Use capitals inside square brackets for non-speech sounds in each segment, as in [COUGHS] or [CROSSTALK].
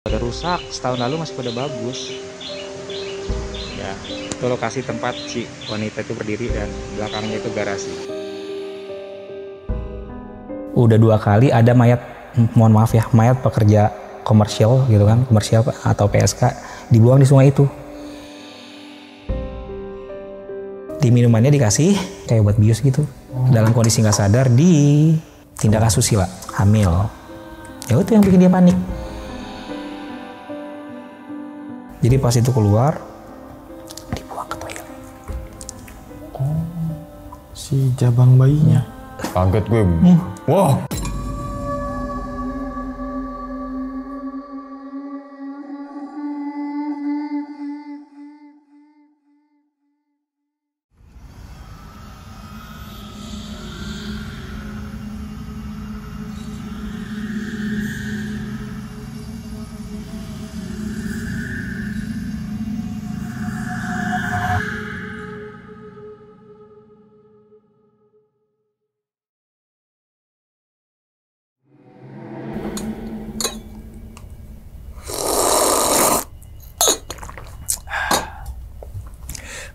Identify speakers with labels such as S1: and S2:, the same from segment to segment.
S1: pada rusak setahun lalu masih pada bagus ya itu lokasi tempat si wanita itu berdiri dan belakangnya itu garasi udah dua kali ada mayat mohon maaf ya mayat pekerja komersial gitu kan komersial atau PSK dibuang di sungai itu di minumannya dikasih kayak buat bius gitu dalam kondisi nggak sadar di tindak asusila hamil ya itu yang bikin dia panik jadi pas itu keluar dibuang ke toilet
S2: oh si jabang bayinya kaget gue hmm. wow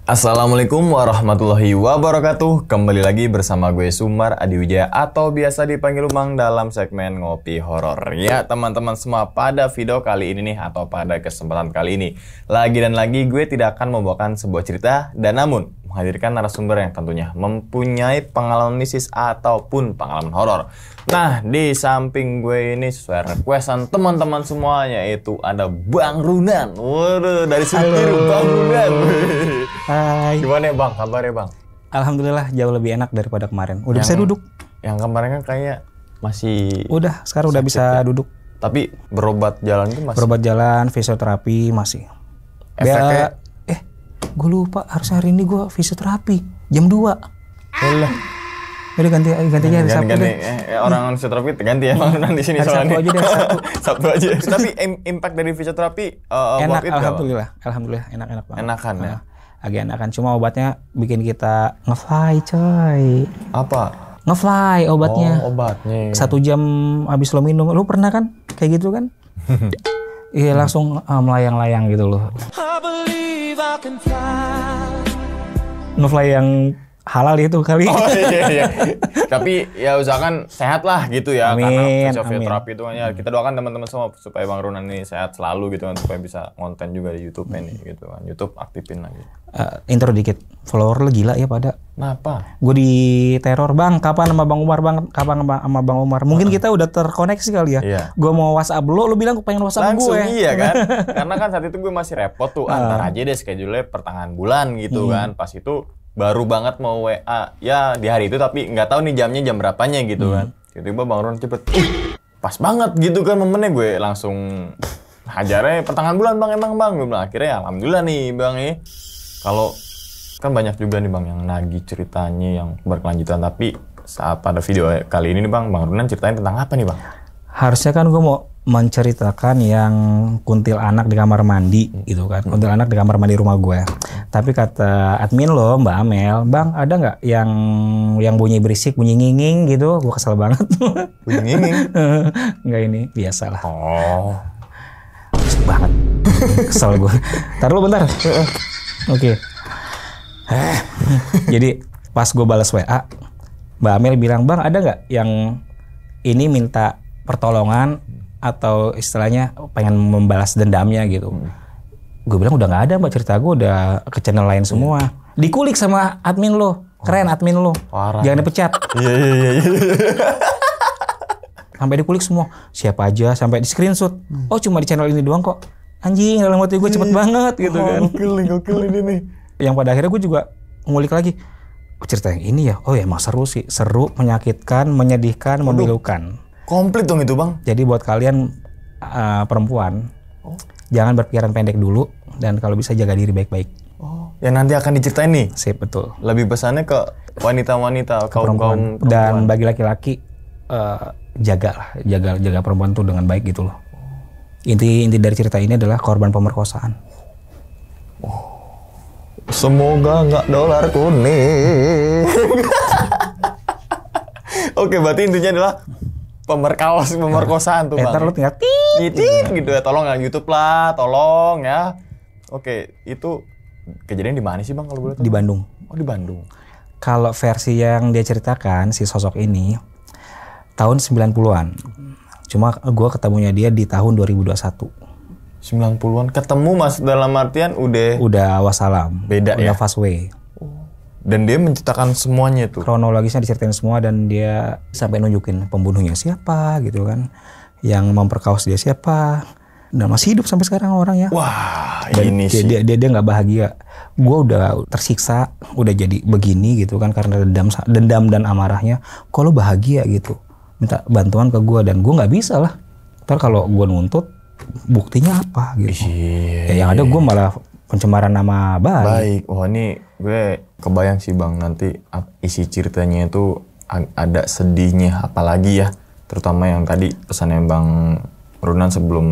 S2: Assalamualaikum warahmatullahi wabarakatuh Kembali lagi bersama gue Sumar Adiwijaya Atau biasa dipanggil Umang dalam segmen Ngopi Horor Ya teman-teman semua pada video kali ini nih Atau pada kesempatan kali ini Lagi dan lagi gue tidak akan membawakan sebuah cerita Dan namun menghadirkan narasumber yang tentunya mempunyai pengalaman mistis ataupun pengalaman horor. Nah, di samping gue ini sesuai requestan teman-teman semuanya itu ada Bang Runan. Waduh, dari sini Bang Runan. Hai. Gimana ya Bang, kabarnya Bang? Alhamdulillah jauh lebih enak daripada kemarin. Udah yang, bisa duduk. Yang kemarin kan kayak masih Udah, sekarang udah bisa ya? duduk. Tapi berobat jalan itu masih. Berobat
S1: jalan, fisioterapi masih.
S2: Efeknya
S1: gue lupa harus hari ini gue fisioterapi jam 2 Yalah. Udah ganti eh, ganti aja hari ganti, Sabtu ganti. Eh, eh orang hmm. fisioterapi
S2: ganti ya hmm. orang di sini hari soalnya. Sabtu aja deh, Sabtu. [LAUGHS] Sabtu aja. [LAUGHS] Tapi impact dari fisioterapi uh, eh, enak it, alhamdulillah.
S1: Gak? Alhamdulillah enak-enak banget. Enakan ya. Ah, agak enakan cuma obatnya bikin kita ngefly coy. Apa? Ngefly obatnya. Oh, obatnya. Satu jam habis lo minum. Lo pernah kan kayak gitu kan? [LAUGHS] Iya hmm. langsung ah, melayang-layang gitu loh. I yang halal itu kali. Oh iya iya. iya.
S2: [LAUGHS] Tapi ya usahakan sehat lah gitu ya amin, karena fisioterapi itu kan ya kita doakan teman-teman semua supaya Bang Runan ini sehat selalu gitu kan supaya bisa konten juga di YouTube ini hmm. gitu kan. YouTube aktifin lagi.
S1: Uh, intro dikit. Follower lu gila ya pada.
S2: Kenapa?
S1: Gue di teror bang. Kapan sama Bang Umar bang? Kapan sama Bang Umar? Mungkin kita udah terkoneksi kali ya. Iya. Gue mau WhatsApp lo, lo bilang gue pengen WhatsApp Langsung gue. iya kan.
S2: [LAUGHS] Karena kan saat itu gue masih repot tuh uh. antar ah. aja deh schedule pertengahan bulan gitu hmm. kan. Pas itu baru banget mau WA ya di hari itu tapi nggak tahu nih jamnya jam berapanya gitu kan. hmm. kan tiba-tiba bang Ron cepet uh, pas banget gitu kan momennya gue langsung hajarnya pertengahan bulan bang emang bang gue bilang akhirnya ya, alhamdulillah nih bang ya kalau kan banyak juga nih bang yang nagih ceritanya yang berkelanjutan tapi saat pada video kali ini nih bang bang Ronan ceritain tentang apa nih bang
S1: harusnya kan gue mau menceritakan yang kuntil anak di kamar mandi gitu kan hmm. kuntil anak di kamar mandi rumah gue tapi kata admin lo mbak Amel bang ada nggak yang yang bunyi berisik bunyi nginging gitu gue kesel banget [LAUGHS] bunyi nginging [LAUGHS] nggak ini biasalah oh kesel banget kesel gue taruh lo bentar [LAUGHS] oke okay. Eh. jadi pas gue balas WA mbak Amel bilang bang ada nggak yang ini minta pertolongan atau istilahnya pengen membalas dendamnya gitu. Hmm. Gue bilang udah nggak ada mbak cerita gue udah ke channel lain iya. semua. Hmm. Dikulik sama admin lo, keren admin lo, Parah. jangan dipecat. [LAUGHS] Iya iya iya. iya. [LAUGHS] Sampai dikulik semua, siapa aja, sampai di screenshot. Hmm. Oh cuma di channel ini doang kok. Anjing dalam waktu gue cepet iya. banget gitu oh, kan.
S2: Gokil gokil ini
S1: Yang pada akhirnya gue juga ngulik lagi cerita yang ini ya. Oh ya emang seru sih, seru, menyakitkan, menyedihkan, memilukan Komplit dong itu bang. Jadi buat kalian uh, perempuan, oh. jangan berpikiran pendek dulu dan kalau bisa jaga diri baik-baik. Oh, Ya nanti akan diceritain nih. Sip betul.
S2: Lebih pesannya ke wanita-wanita, kaum kaum perempuan.
S1: dan bagi laki-laki uh, eh, jaga lah, jaga jaga perempuan tuh dengan baik gitu loh. Inti inti dari cerita ini adalah korban pemerkosaan. Oh. Semoga
S2: nggak dolar kuning. [LAUGHS] Oke, berarti intinya adalah pemerkaos pemerkosaan tuh eh, bang. Ntar lu tinggal tit, gitu. gitu ya. Tolong ya YouTube lah, tolong ya. Oke, itu kejadian di mana sih bang kalau boleh Di
S1: Bandung. Oh di Bandung. Kalau versi yang dia ceritakan si sosok ini tahun 90-an. Cuma gue ketemunya dia di tahun 2021. 90-an ketemu mas
S2: dalam artian udah udah wasalam beda udah ya fast way
S1: dan dia menciptakan semuanya tuh kronologisnya diceritain semua dan dia sampai nunjukin pembunuhnya siapa gitu kan yang memperkaos dia siapa dan masih hidup sampai sekarang orang ya wah
S2: dan ini dia, sih dia
S1: dia nggak bahagia gue udah tersiksa udah jadi begini gitu kan karena dendam dendam dan amarahnya kalau bahagia gitu minta bantuan ke gue dan gue nggak bisa lah ntar kalau gue nuntut buktinya apa gitu yeah, ya yang ada gue malah pencemaran nama baik. Baik.
S2: Wah, ini gue kebayang sih Bang nanti isi ceritanya itu ada sedihnya apalagi ya, terutama yang tadi pesannya Bang Runan sebelum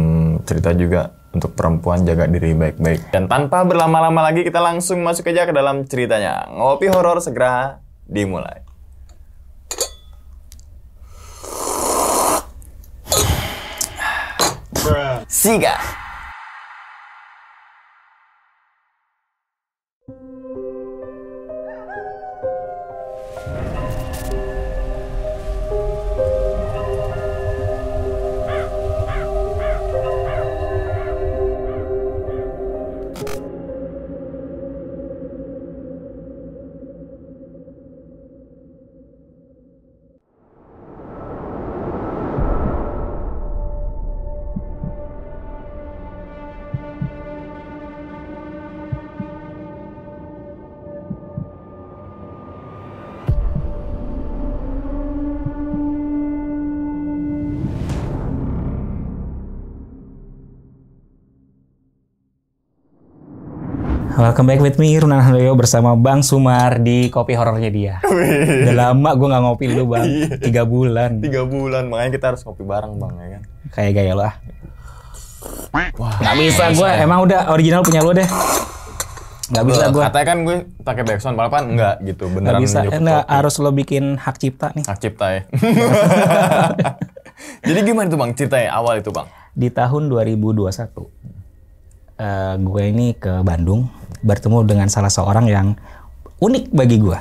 S2: cerita juga untuk perempuan jaga diri baik-baik. Dan tanpa berlama-lama lagi kita langsung masuk aja ke dalam ceritanya. Ngopi horor segera dimulai. Siga.
S1: Welcome back with me, Runan Handoyo bersama Bang Sumar di Kopi Horornya Dia. Udah lama gue gak ngopi lu, Bang, iya. tiga bulan.
S2: Tiga bulan, makanya kita harus ngopi bareng Bang ya kan. Kayak gaya lo ah. Wah, gak bisa gue, emang udah original punya lo deh. Gak bisa gue. Katanya kan gue pakai backsound, malah kan enggak gitu. Beneran gak bisa, enggak
S1: eh, harus lo bikin hak cipta nih. Hak cipta ya.
S2: [LAUGHS] Jadi gimana tuh Bang ceritanya awal itu Bang?
S1: Di tahun 2021, uh, gue ini ke Bandung bertemu dengan salah seorang yang unik bagi gue.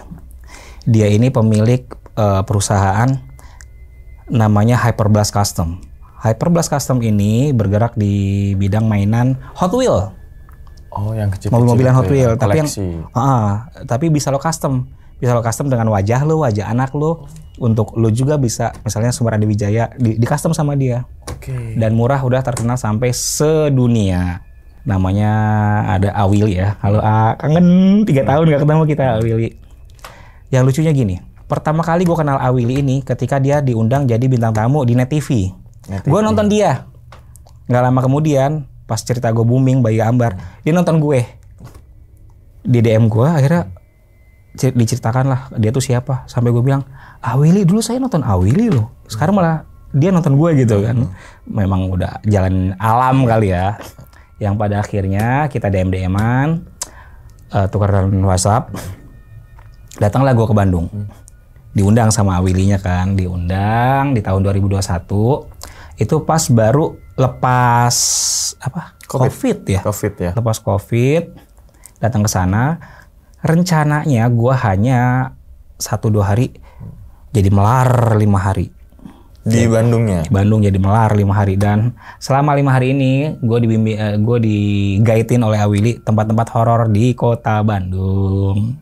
S1: Dia ini pemilik uh, perusahaan namanya Hyperblast Custom. Hyperblast Custom ini bergerak di bidang mainan Hot Wheel.
S2: Oh, yang kecil Mobil-mobilan gitu ya, Hot Wheel, tapi yang
S1: uh, tapi bisa lo custom. Bisa lo custom dengan wajah lo, wajah anak lo. Untuk lo juga bisa misalnya Sumber Adi Wijaya di, di custom sama dia. Oke. Okay. Dan murah udah terkenal sampai sedunia namanya ada Awili ya. Halo A, kangen tiga hmm. tahun gak ketemu kita Awili. Yang lucunya gini, pertama kali gue kenal Awili ini ketika dia diundang jadi bintang tamu di Net TV. Gue nonton dia. Nggak lama kemudian, pas cerita gue booming bayi ambar, dia nonton gue. Di DM gue akhirnya diceritakan lah dia tuh siapa. Sampai gue bilang, Awili dulu saya nonton Awili loh. Sekarang malah dia nonton gue gitu kan. Hmm. Memang udah jalan alam kali ya yang pada akhirnya kita DM dman an uh, eh, tukaran WhatsApp datanglah gue ke Bandung hmm. diundang sama willy kan diundang di tahun 2021 itu pas baru lepas apa COVID, COVID ya COVID ya lepas COVID datang ke sana rencananya gue hanya satu dua hari jadi melar lima hari di iya. ya, Bandungnya Bandung jadi ya, melar lima hari dan selama lima hari ini gue dibimbing uh, eh, gue digaitin oleh Awili tempat-tempat horor di kota Bandung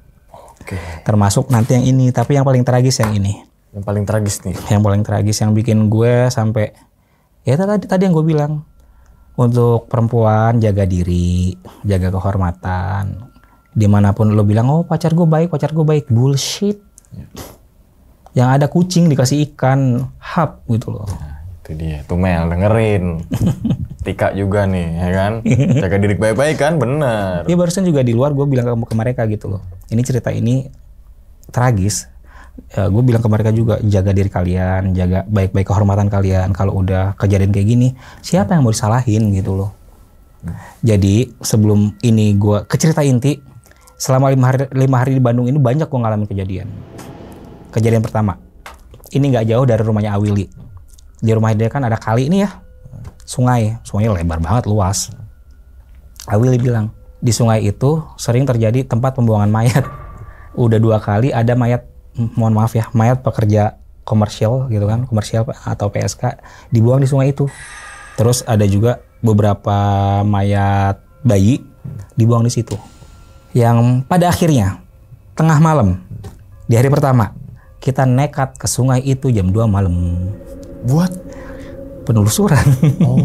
S1: Oke. termasuk nanti yang ini tapi yang paling tragis yang ini yang paling tragis nih yang paling tragis yang bikin gue sampai ya tadi tadi yang gue bilang untuk perempuan jaga diri jaga kehormatan dimanapun lo bilang oh pacar gue baik pacar gue baik bullshit ya yang ada kucing dikasih ikan hap gitu loh. Nah,
S2: itu dia. Tuh Mel dengerin. [LAUGHS] Tika juga nih, ya kan? [LAUGHS] Jaga diri baik-baik kan, bener. Iya barusan juga di luar gue bilang ke, ke mereka gitu loh.
S1: Ini cerita ini tragis. Ya, gue bilang ke mereka juga jaga diri kalian, jaga baik-baik kehormatan kalian. Kalau udah kejadian kayak gini, siapa yang mau disalahin gitu loh. Jadi sebelum ini gue ke cerita inti, selama lima hari, lima hari di Bandung ini banyak gue ngalamin kejadian kejadian pertama ini nggak jauh dari rumahnya Awili di rumah dia kan ada kali ini ya sungai sungainya lebar banget luas Awili bilang di sungai itu sering terjadi tempat pembuangan mayat [LAUGHS] udah dua kali ada mayat mohon maaf ya mayat pekerja komersial gitu kan komersial atau PSK dibuang di sungai itu terus ada juga beberapa mayat bayi dibuang di situ yang pada akhirnya tengah malam di hari pertama kita nekat ke sungai itu jam 2 malam. Buat penelusuran. Oh.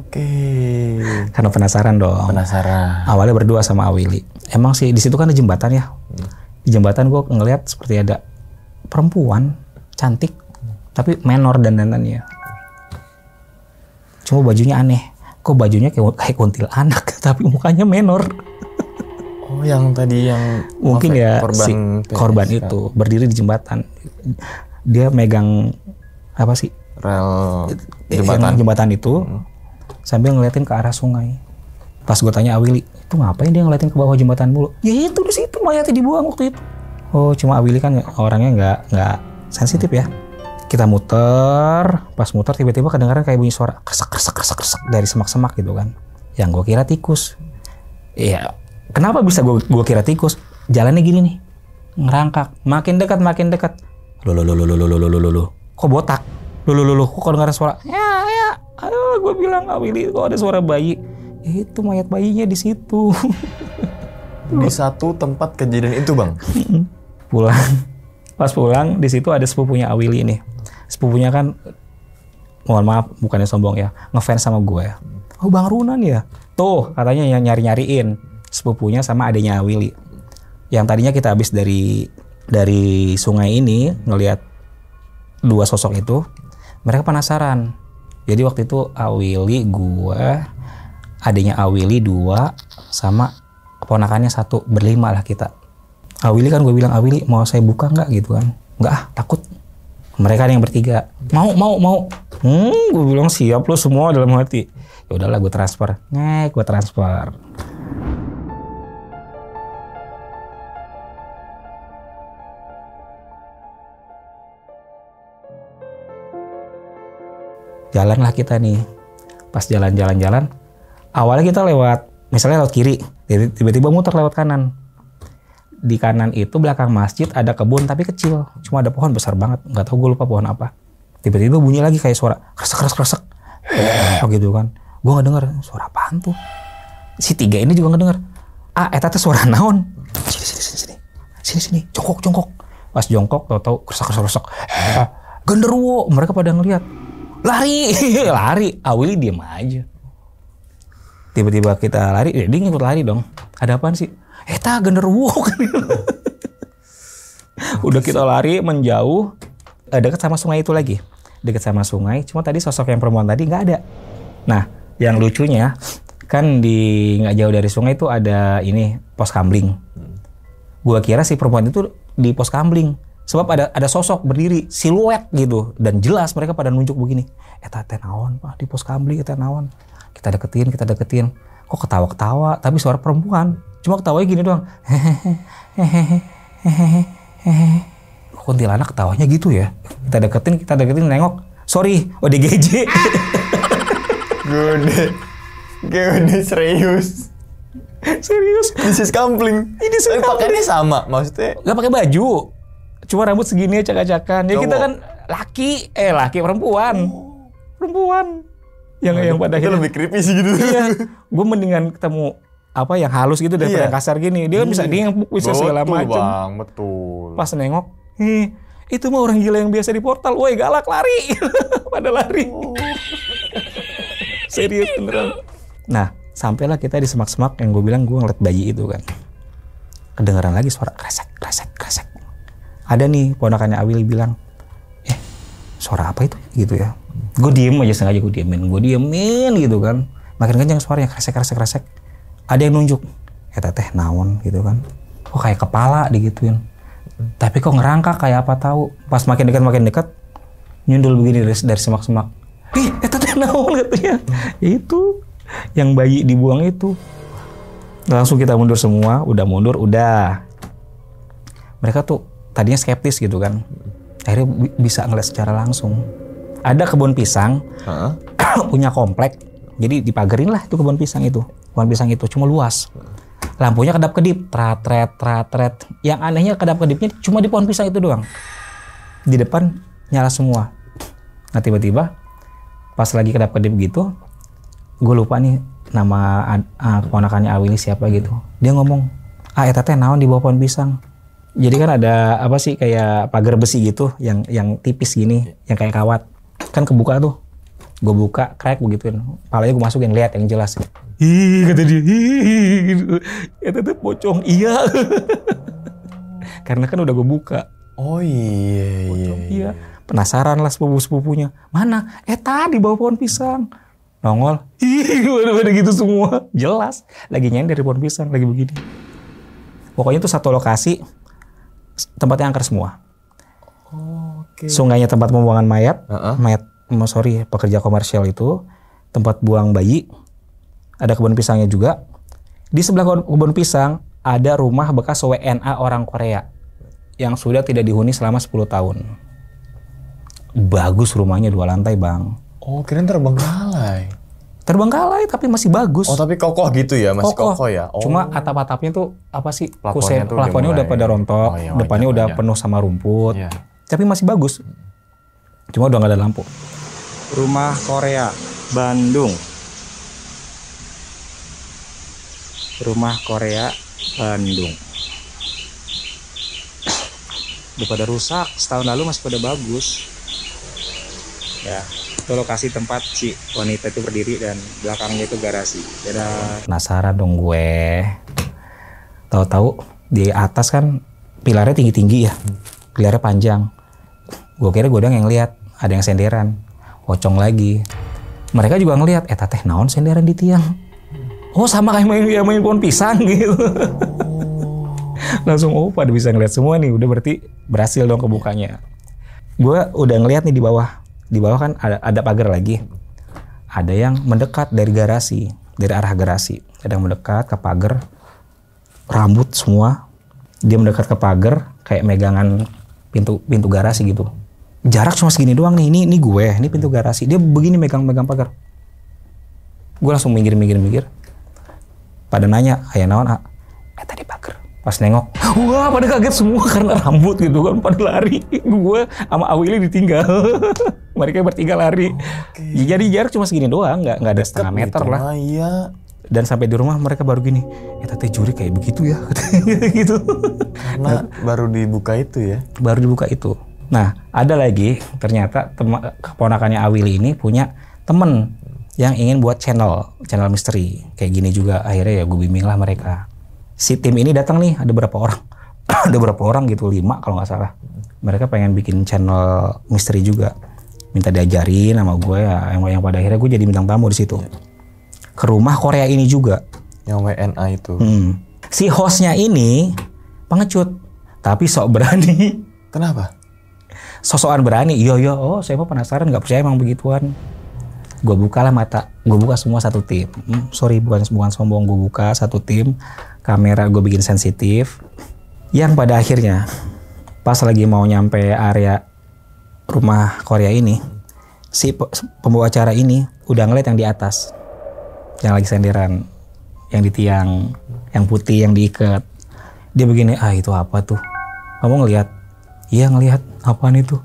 S2: [LAUGHS] Oke. Okay.
S1: Karena penasaran dong. Penasaran. Awalnya berdua sama Awili. Emang sih di situ kan ada jembatan ya. Hmm. Di jembatan gua ngelihat seperti ada perempuan cantik tapi menor dan ya. Cuma bajunya aneh. Kok bajunya kayak, kayak kuntil anak [LAUGHS] tapi mukanya menor. Oh, yang
S2: tadi yang mungkin ya korban si korban itu
S1: berdiri di jembatan. Dia megang apa sih?
S2: Rel eh, jembatan. Yang
S1: jembatan itu hmm. sambil ngeliatin ke arah sungai. Pas gue tanya Awili, itu ngapain dia ngeliatin ke bawah jembatan mulu? Ya itu di situ mayatnya dibuang waktu itu. Oh, cuma Awili kan orangnya nggak nggak sensitif ya. Kita muter, pas muter tiba-tiba kedengaran kayak bunyi suara kresek kresek kresek kresek dari semak-semak gitu kan. Yang gue kira tikus. Iya, Kenapa bisa gue gua kira tikus? Jalannya gini nih, ngerangkak. Makin dekat, makin dekat. Lo lo lo lo lo lo lo lo lo. Kok botak? Lo lo lo lo. Kok ada suara? Ya ya. Aduh, gue bilang awili Willy. Kok ada suara bayi? Itu mayat bayinya di situ. di satu tempat kejadian itu bang. pulang. Pas pulang di situ ada sepupunya Awili ini Sepupunya kan mohon maaf bukannya sombong ya ngefans sama gue. ya Oh Bang Runan ya. Tuh katanya yang nyari-nyariin sepupunya sama adanya Willy. Yang tadinya kita habis dari dari sungai ini ngelihat dua sosok itu, mereka penasaran. Jadi waktu itu Awili gua, adanya Awili dua sama keponakannya satu berlima lah kita. Awili kan gue bilang Awili mau saya buka nggak gitu kan? Nggak ah takut. Mereka yang bertiga mau mau mau. Hmm gue bilang siap lo semua dalam hati. Ya udahlah gue transfer. nek gue transfer jalanlah kita nih pas jalan-jalan-jalan awalnya kita lewat misalnya lewat kiri tiba-tiba muter lewat kanan di kanan itu belakang masjid ada kebun tapi kecil cuma ada pohon besar banget nggak tahu gue lupa pohon apa tiba-tiba bunyi lagi kayak suara kresek kresek kresek oh, gitu kan gue nggak dengar suara apa tuh si tiga ini juga nggak dengar ah eh tata suara naon sini sini sini sini sini sini jongkok jongkok pas jongkok tau tau kresek kresek kresek ah, genderuwo mereka pada ngeliat lari [LAUGHS] lari Awili ah, diem aja tiba-tiba kita lari ya dia ngikut lari dong ada apaan sih Eh, Eta genderuwo [LAUGHS] udah kita lari menjauh deket eh, dekat sama sungai itu lagi dekat sama sungai cuma tadi sosok yang perempuan tadi nggak ada nah yang lucunya kan di nggak jauh dari sungai itu ada ini pos kambling gua kira si perempuan itu di pos kambling sebab ada ada sosok berdiri siluet gitu dan jelas mereka pada nunjuk begini eta eh, teh nawan pak ah, di pos kamli eta naon kita deketin kita deketin kok ketawa ketawa tapi suara perempuan cuma ketawanya gini doang hehehe hehehe hehehe anak ketawanya gitu ya kita deketin kita deketin nengok sorry ODGJ [LAUGHS] gede gede serius serius this is kampling ini pakai pakainya sama maksudnya nggak pakai baju cuma rambut segini acak-acakan. Ya kita kan laki, eh laki perempuan. Oh. Perempuan. Yang Aduh, yang pada akhirnya lebih creepy sih gitu. Iya. Gue mendingan ketemu apa yang halus gitu daripada iya. yang kasar gini. Dia kan bisa hmm. ngempuk, bisa betul, segala macam. Bang,
S2: betul. Pas
S1: nengok, hi itu mah orang gila yang biasa di portal. Woi, galak lari. [LAUGHS] pada lari. Oh. Serius beneran. Nah, sampailah kita di semak-semak yang gue bilang gue ngeliat bayi itu kan. Kedengeran lagi suara kresek, kresek, kresek ada nih ponakannya Awil bilang eh suara apa itu gitu ya gue diem aja sengaja gue diemin gue diemin gitu kan makin kenceng suaranya kresek kresek kresek ada yang nunjuk ya teteh naon gitu kan oh kayak kepala digituin tapi kok ngerangka kayak apa tahu pas makin dekat makin dekat nyundul begini dari, dari semak-semak ih itu eh, teh naon katanya itu yang bayi dibuang itu langsung kita mundur semua udah mundur udah mereka tuh tadinya skeptis gitu kan akhirnya bisa ngeliat secara langsung ada kebun pisang uh -huh. [COUGHS] punya komplek jadi dipagerin lah itu kebun pisang itu kebun pisang itu cuma luas lampunya kedap kedip tratret tratret yang anehnya kedap kedipnya cuma di pohon pisang itu doang di depan nyala semua nah tiba-tiba pas lagi kedap kedip gitu gue lupa nih nama uh, keponakannya Awi siapa gitu dia ngomong ah etatnya naon di bawah pohon pisang jadi kan ada apa sih kayak pagar besi gitu yang yang tipis gini, iya. yang kayak kawat. Kan kebuka tuh. Gue buka, crack begituin. Palanya gue masukin, lihat yang jelas. Hi kata dia. gitu. itu ya, tuh pocong. Iya. [LAUGHS] Karena kan udah gue buka. Oh iya, iya, pocong, iya. iya. Penasaran lah sepupu-sepupunya. Mana? Eh tadi bawah pohon pisang nongol [LAUGHS] ih pada gitu semua jelas lagi nyanyi dari pohon pisang lagi begini pokoknya itu satu lokasi tempatnya angker semua. Oh, okay. Sungainya tempat pembuangan mayat, uh -uh. mayat, oh, sorry, pekerja komersial itu tempat buang bayi. Ada kebun pisangnya juga. Di sebelah kebun pisang ada rumah bekas WNA orang Korea yang sudah tidak dihuni selama 10 tahun. Bagus rumahnya dua lantai, Bang. Oh, terbang terbengkalai terbengkalai tapi masih bagus. Oh tapi kokoh gitu ya, masih kokoh, kokoh ya. Oh. Cuma atap-atapnya tuh apa sih? Kusen, plafonnya udah pada rontok, oh, iya, depannya wajar. udah penuh sama rumput. Iya. Tapi masih bagus. Cuma udah nggak ada lampu. Rumah Korea, Bandung. Rumah Korea, Bandung. Udah pada rusak, setahun lalu masih pada bagus. Ya, itu lokasi tempat si wanita itu berdiri dan belakangnya itu garasi. Dadah. Penasaran dong gue. Tahu-tahu di atas kan pilarnya tinggi-tinggi ya. Pilarnya panjang. Gue kira gue doang yang lihat, ada yang senderan. Pocong lagi. Mereka juga ngelihat, eh teh naon senderan di tiang. Oh sama kayak main, main pohon pisang [LAUGHS] gitu. Langsung oh pada bisa ngeliat semua nih, udah berarti berhasil dong kebukanya. Gue udah ngeliat nih di bawah di bawah kan ada, ada pagar lagi. Ada yang mendekat dari garasi, dari arah garasi. Ada yang mendekat ke pagar, rambut semua. Dia mendekat ke pagar, kayak megangan pintu pintu garasi gitu. Jarak cuma segini doang nih. Ini ini gue, ini pintu garasi. Dia begini megang-megang pagar. Gue langsung minggir-minggir-minggir. Pada nanya, ayah naon, ah, tadi pagar pas nengok wah pada kaget semua karena rambut gitu kan pada lari gue sama Awili ditinggal [LAUGHS] mereka bertiga lari okay. jadi jarak cuma segini doang nggak nggak ada setengah gitu. meter lah ah, iya. dan sampai di rumah mereka baru gini ya eh, teh juri kayak begitu ya [LAUGHS] gitu karena nah, baru dibuka itu ya baru dibuka itu nah ada lagi ternyata teman keponakannya Awili ini punya temen yang ingin buat channel channel misteri kayak gini juga akhirnya ya gue bimbing lah mereka si tim ini datang nih ada berapa orang [CLEARS THROAT] ada berapa orang gitu lima kalau nggak salah mereka pengen bikin channel misteri juga minta diajarin sama gue ya yang, yang pada akhirnya gue jadi bintang tamu di situ iya. ke rumah Korea ini juga yang WNA itu hmm. si hostnya ini pengecut tapi sok berani [LAUGHS] kenapa sosokan berani yo iya, yo iya. oh saya mah penasaran nggak percaya emang begituan gue bukalah mata gue buka semua satu tim hmm, sorry bukan bukan sombong gue buka satu tim kamera gue bikin sensitif yang pada akhirnya pas lagi mau nyampe area rumah Korea ini si pembawa acara ini udah ngeliat yang di atas yang lagi sendiran, yang di tiang yang putih yang diikat dia begini ah itu apa tuh kamu ngeliat? iya ngeliat. apaan itu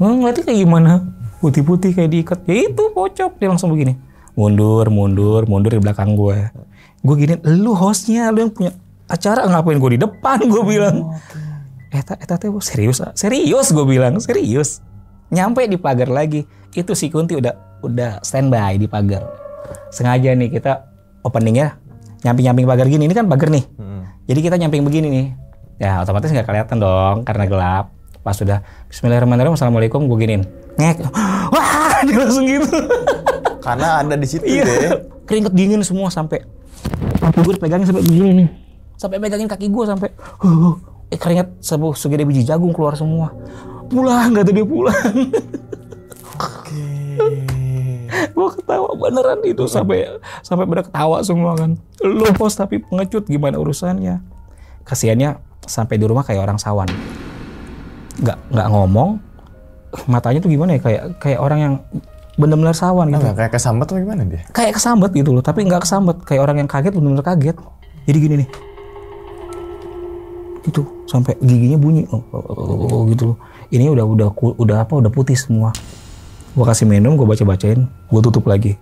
S1: ngeliatnya kayak gimana putih-putih kayak diikat ya itu pocok dia langsung begini mundur mundur mundur di belakang gue gue gini lu hostnya lu yang punya acara ngapain gue di depan gue oh, bilang eta eta teh serius serius gue bilang serius nyampe di pagar lagi itu si Kunti udah udah standby di pagar sengaja nih kita openingnya nyamping nyamping pagar gini ini kan pagar nih hmm. jadi kita nyamping begini nih ya otomatis nggak kelihatan dong karena gelap pas sudah Bismillahirrahmanirrahim Assalamualaikum gue giniin ngek [LAUGHS] wah dia langsung gitu karena anda di situ iya. deh keringet dingin semua sampai kaki gue pegangin sampai begini nih sampai pegangin kaki gue sampai huh, eh, keringat sebuah segede biji jagung keluar semua pulang gak tadi dia pulang oke [LAUGHS] gue ketawa beneran itu sampai sampai pada ketawa semua kan lo bos tapi pengecut gimana urusannya Kasihannya sampai di rumah kayak orang sawan nggak nggak ngomong matanya tuh gimana ya kayak kayak orang yang benar-benar sawan gitu. Nah,
S2: kayak kesambet atau gimana dia?
S1: Kayak kesambet gitu loh, tapi nggak kesambet. Kayak orang yang kaget benar-benar kaget. Jadi gini nih. Gitu, sampai giginya bunyi. Oh oh, oh, oh, oh, gitu loh. Ini udah udah udah apa? Udah putih semua. Gua kasih minum, gua baca-bacain, gua tutup lagi.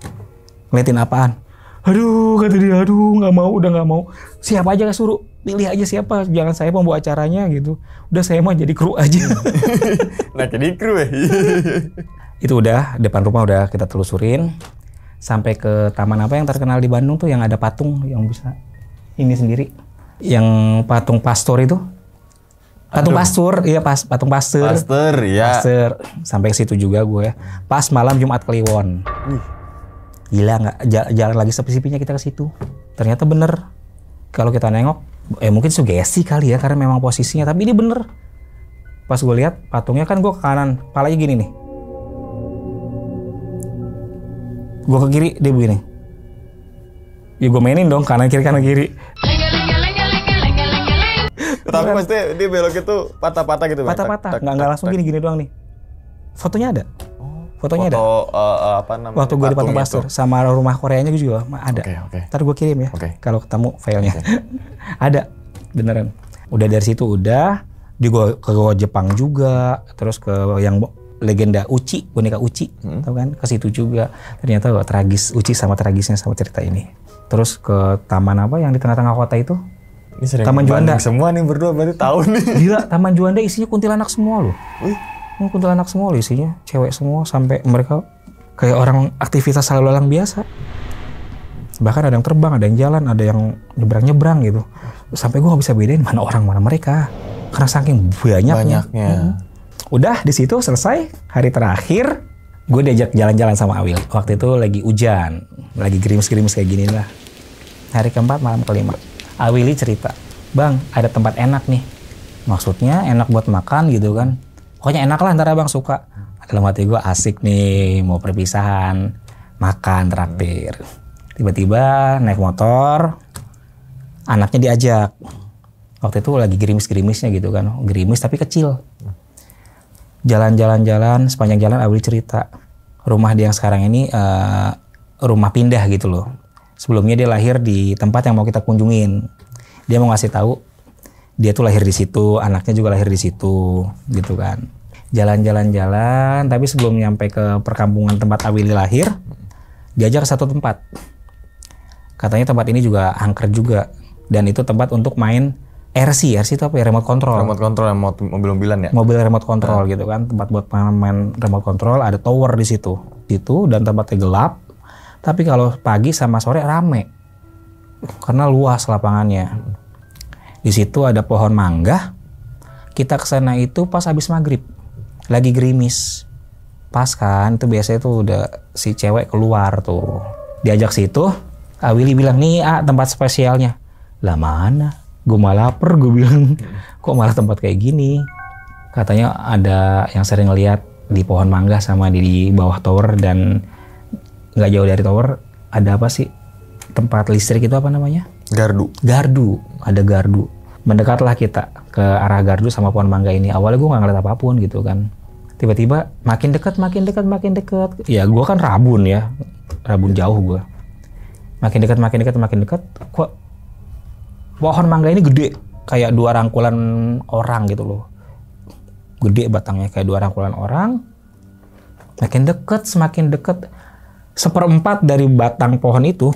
S1: Ngeliatin apaan? Aduh, kata dia, aduh, nggak mau, udah nggak mau. Siapa aja yang suruh, pilih aja siapa. Jangan saya pembawa acaranya gitu. Udah saya mau jadi kru aja.
S2: [LAUGHS] nah, jadi kru ya. [LAUGHS]
S1: Itu udah depan rumah udah kita telusurin sampai ke taman apa yang terkenal di Bandung tuh yang ada patung yang bisa ini sendiri yang patung pastor itu patung Aduh. pastor iya pas patung pastor pastor ya pastor. sampai ke situ juga gue ya. pas malam Jumat Kliwon uh. gila nggak jalan lagi sepi-sepinya kita ke situ ternyata bener kalau kita nengok eh mungkin sugesti kali ya karena memang posisinya tapi ini bener pas gue lihat patungnya kan gue ke kanan palanya gini nih gue ke kiri dia begini ya gue mainin dong kanan kiri kanan kiri
S2: tapi pasti dia belok itu patah-patah gitu patah-patah nggak nggak langsung gini-gini doang nih fotonya ada fotonya ada eh, eh, waktu gue di patung pasir
S1: sama rumah Koreanya gue juga ada ntar gue kirim ya kalau ketemu filenya [LAUGHS] ada beneran udah dari situ udah di gue ke Jepang juga terus ke yang legenda Uci, boneka Uci, hmm. tahu kan? Ke situ juga. Ternyata wah, tragis Uci sama tragisnya sama cerita ini. Terus ke taman apa yang di tengah-tengah kota itu?
S2: Ini sering taman Juanda. Semua
S1: nih berdua berarti tahu nih. [LAUGHS] Gila, Taman Juanda isinya kuntilanak semua loh. Wih. kuntilanak semua loh isinya, cewek semua sampai mereka kayak orang aktivitas lalu lalang biasa. Bahkan ada yang terbang, ada yang jalan, ada yang nyebrang-nyebrang gitu. Sampai gue gak bisa bedain mana orang, mana mereka. Karena saking banyaknya. Banyaknya. Hmm Udah di situ selesai hari terakhir gue diajak jalan-jalan sama Awil. Waktu itu lagi hujan, lagi gerimis-gerimis kayak gini lah. Hari keempat malam kelima, Awili cerita, bang ada tempat enak nih. Maksudnya enak buat makan gitu kan. Pokoknya enak lah antara bang suka. Dalam hati gue asik nih mau perpisahan, makan terakhir Tiba-tiba naik motor, anaknya diajak. Waktu itu lagi gerimis-gerimisnya gitu kan, gerimis tapi kecil jalan-jalan-jalan sepanjang jalan Abdi cerita rumah dia yang sekarang ini uh, rumah pindah gitu loh. Sebelumnya dia lahir di tempat yang mau kita kunjungin. Dia mau ngasih tahu dia tuh lahir di situ, anaknya juga lahir di situ gitu kan. Jalan-jalan-jalan, tapi sebelum nyampe ke perkampungan tempat Awili lahir, diajak ke satu tempat. Katanya tempat ini juga angker juga dan itu tempat untuk main RC, RC itu apa ya? Remote control. Remote
S2: control, yang mobil-mobilan ya? Mobil
S1: remote ya. control nah.
S2: gitu kan. Tempat buat main
S1: remote control, ada tower di situ. di situ dan tempatnya gelap. Tapi kalau pagi sama sore rame. Karena luas lapangannya. Di situ ada pohon mangga. Kita ke sana itu pas habis maghrib. Lagi gerimis. Pas kan, itu biasanya tuh udah si cewek keluar tuh. Diajak situ, Ah, Willy bilang, nih ah, tempat spesialnya. Lah mana? gue malah lapar gue bilang kok malah tempat kayak gini katanya ada yang sering lihat di pohon mangga sama di, bawah tower dan nggak jauh dari tower ada apa sih tempat listrik itu apa namanya gardu gardu ada gardu mendekatlah kita ke arah gardu sama pohon mangga ini awalnya gue nggak ngeliat apapun gitu kan tiba-tiba makin dekat makin dekat makin dekat ya gue kan rabun ya rabun jauh gue makin dekat makin dekat makin dekat kok pohon mangga ini gede kayak dua rangkulan orang gitu loh gede batangnya kayak dua rangkulan orang makin deket semakin deket seperempat dari batang pohon itu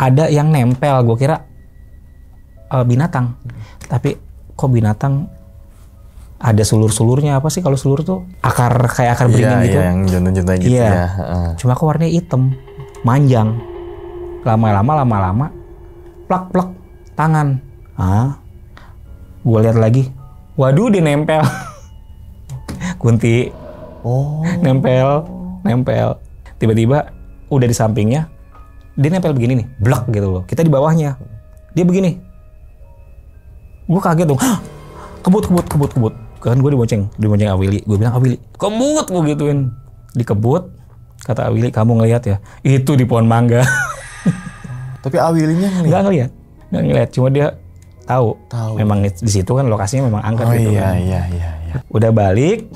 S1: ada yang nempel gue kira uh, binatang tapi kok binatang ada sulur-sulurnya apa sih kalau sulur tuh
S2: akar kayak akar beringin yeah, gitu. Iya, yeah, yang gitu yeah. ya. Uh.
S1: Cuma kok warnanya hitam, manjang. Lama-lama lama-lama plak plak tangan ah gue lihat lagi waduh dia nempel [LAUGHS] kunti oh nempel nempel tiba-tiba udah di sampingnya dia nempel begini nih blak gitu loh kita di bawahnya dia begini gue kaget dong [GASPS] kebut kebut kebut kebut kan gue dibonceng dibonceng Awili gue bilang Awili kebut gue gituin dikebut kata Awili kamu ngeliat ya itu di pohon mangga [LAUGHS]
S2: Tapi awilnya ngeliat? Nggak ngeliat.
S1: Nggak ngeliat. Cuma dia tahu. Tahu. Memang di situ kan lokasinya memang angker oh, gitu iya, kan. iya, iya, iya. Udah balik,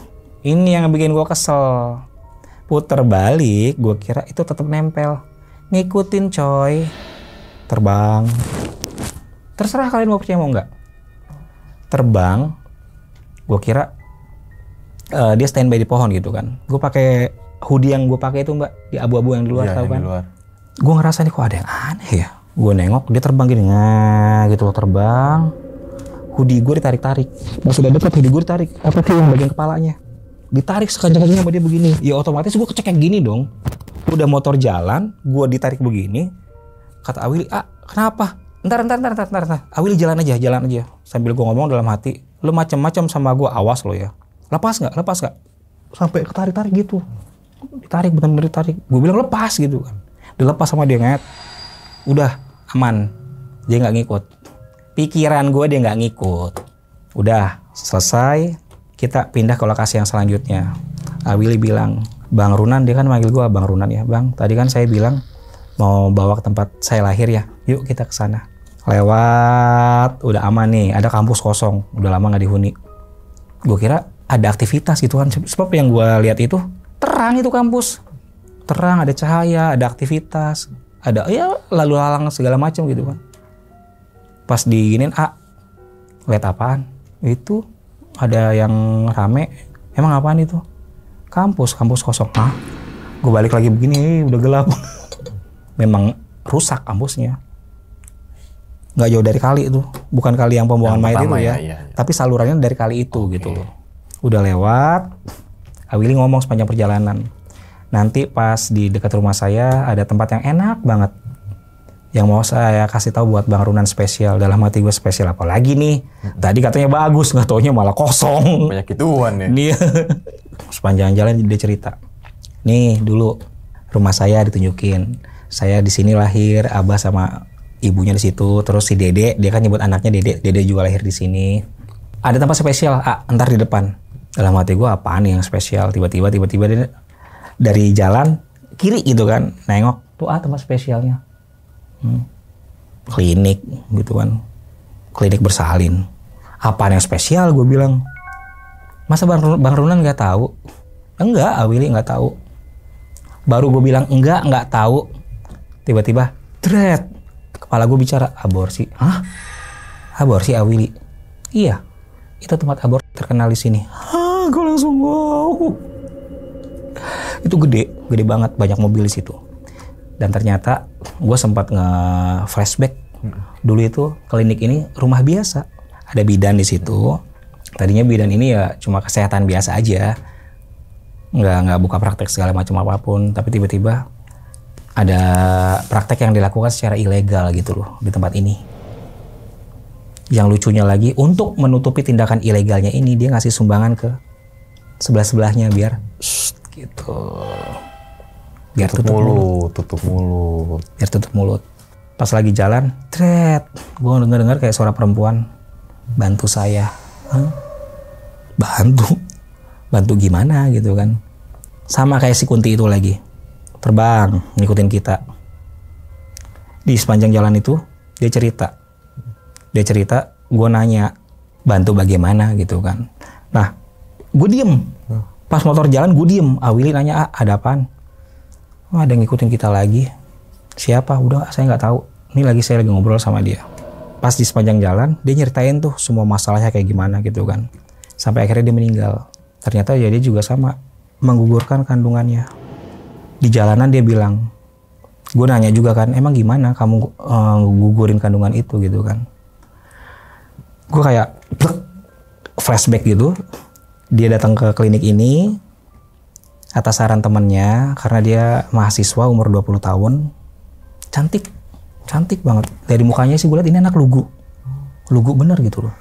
S1: ini yang bikin gue kesel. Puter balik, gue kira itu tetap nempel. Ngikutin coy. Terbang. Terserah kalian mau percaya mau nggak. Terbang, gue kira uh, dia standby di pohon gitu kan. Gue pakai hoodie yang gue pakai itu mbak, di abu-abu yang di luar ya, tau kan? Di luar gue ngerasa ini kok ada yang aneh ya gue nengok dia terbang gini nah gitu loh terbang hoodie gue ditarik-tarik mau sudah deket hoodie gue ditarik apa sih yang bagian kepalanya ditarik sekencang sama dia begini ya otomatis gue kecek yang gini dong udah motor jalan gue ditarik begini kata Awili ah kenapa ntar ntar ntar ntar ntar, ntar. Awili jalan aja jalan aja sambil gue ngomong dalam hati lu macem-macem sama gue awas lo ya lepas nggak lepas nggak sampai ketarik-tarik gitu ditarik benar-benar ditarik gue bilang lepas gitu kan dilepas sama dia ngeliat udah aman dia nggak ngikut pikiran gue dia nggak ngikut udah selesai kita pindah ke lokasi yang selanjutnya ah, Willy bilang Bang Runan dia kan manggil gue Bang Runan ya Bang tadi kan saya bilang mau bawa ke tempat saya lahir ya yuk kita ke sana lewat udah aman nih ada kampus kosong udah lama nggak dihuni gue kira ada aktivitas gitu kan sebab yang gue lihat itu terang itu kampus terang, ada cahaya, ada aktivitas, ada ya lalu lalang segala macam gitu kan. Pas diginin, ah, lihat apaan? Itu ada yang rame, emang apaan itu? Kampus, kampus kosong. Ah, gue balik lagi begini, udah gelap. [LAUGHS] Memang rusak kampusnya. Gak jauh dari kali itu, bukan kali yang pembuangan mayat itu ya. ya, Iya, iya. tapi salurannya dari kali itu okay. gitu loh. Udah lewat, Awili ngomong sepanjang perjalanan nanti pas di dekat rumah saya ada tempat yang enak banget yang mau saya kasih tahu buat Bang Runan spesial dalam hati gue spesial apa lagi nih tadi katanya bagus nggak taunya malah kosong
S2: banyak gituan ya nih
S1: sepanjang jalan dia cerita nih dulu rumah saya ditunjukin saya di sini lahir abah sama ibunya di situ terus si dede dia kan nyebut anaknya dede dede juga lahir di sini ada tempat spesial ah, ntar di depan dalam hati gue apaan yang spesial tiba-tiba tiba-tiba dari jalan kiri gitu kan nengok tuh ah tempat spesialnya hmm. klinik gitu kan klinik bersalin Apa yang spesial gue bilang masa bang, bang Runan nggak tahu enggak Awili nggak tahu baru gue bilang enggak nggak tahu tiba-tiba dread kepala gue bicara aborsi hah aborsi Awili iya itu tempat aborsi terkenal di sini Ah, gue langsung wow itu gede gede banget banyak mobil di situ dan ternyata gue sempat nge flashback dulu itu klinik ini rumah biasa ada bidan di situ tadinya bidan ini ya cuma kesehatan biasa aja nggak nggak buka praktek segala macam apapun tapi tiba-tiba ada praktek yang dilakukan secara ilegal gitu loh di tempat ini yang lucunya lagi untuk menutupi tindakan ilegalnya ini dia ngasih sumbangan ke sebelah sebelahnya biar shh, gitu
S2: biar tutup, tutup mulut, mulut tutup
S1: mulut biar tutup mulut pas lagi jalan tret gue denger dengar kayak suara perempuan bantu saya Hah? bantu bantu gimana gitu kan sama kayak si kunti itu lagi terbang ngikutin kita di sepanjang jalan itu dia cerita dia cerita gue nanya bantu bagaimana gitu kan nah gue diem Pas motor jalan gue diem. Ah Willy nanya, ah, ada apaan? Oh, ada yang ngikutin kita lagi. Siapa? Udah saya nggak tahu. Ini lagi saya lagi ngobrol sama dia. Pas di sepanjang jalan, dia nyeritain tuh semua masalahnya kayak gimana gitu kan. Sampai akhirnya dia meninggal. Ternyata ya dia juga sama. Menggugurkan kandungannya. Di jalanan dia bilang, gue nanya juga kan, emang gimana kamu uh, eh, gugurin kandungan itu gitu kan. Gue kayak flashback gitu, dia datang ke klinik ini atas saran temannya karena dia mahasiswa umur 20 tahun. Cantik, cantik banget. Dari mukanya sih gue lihat ini anak lugu. Lugu bener gitu loh.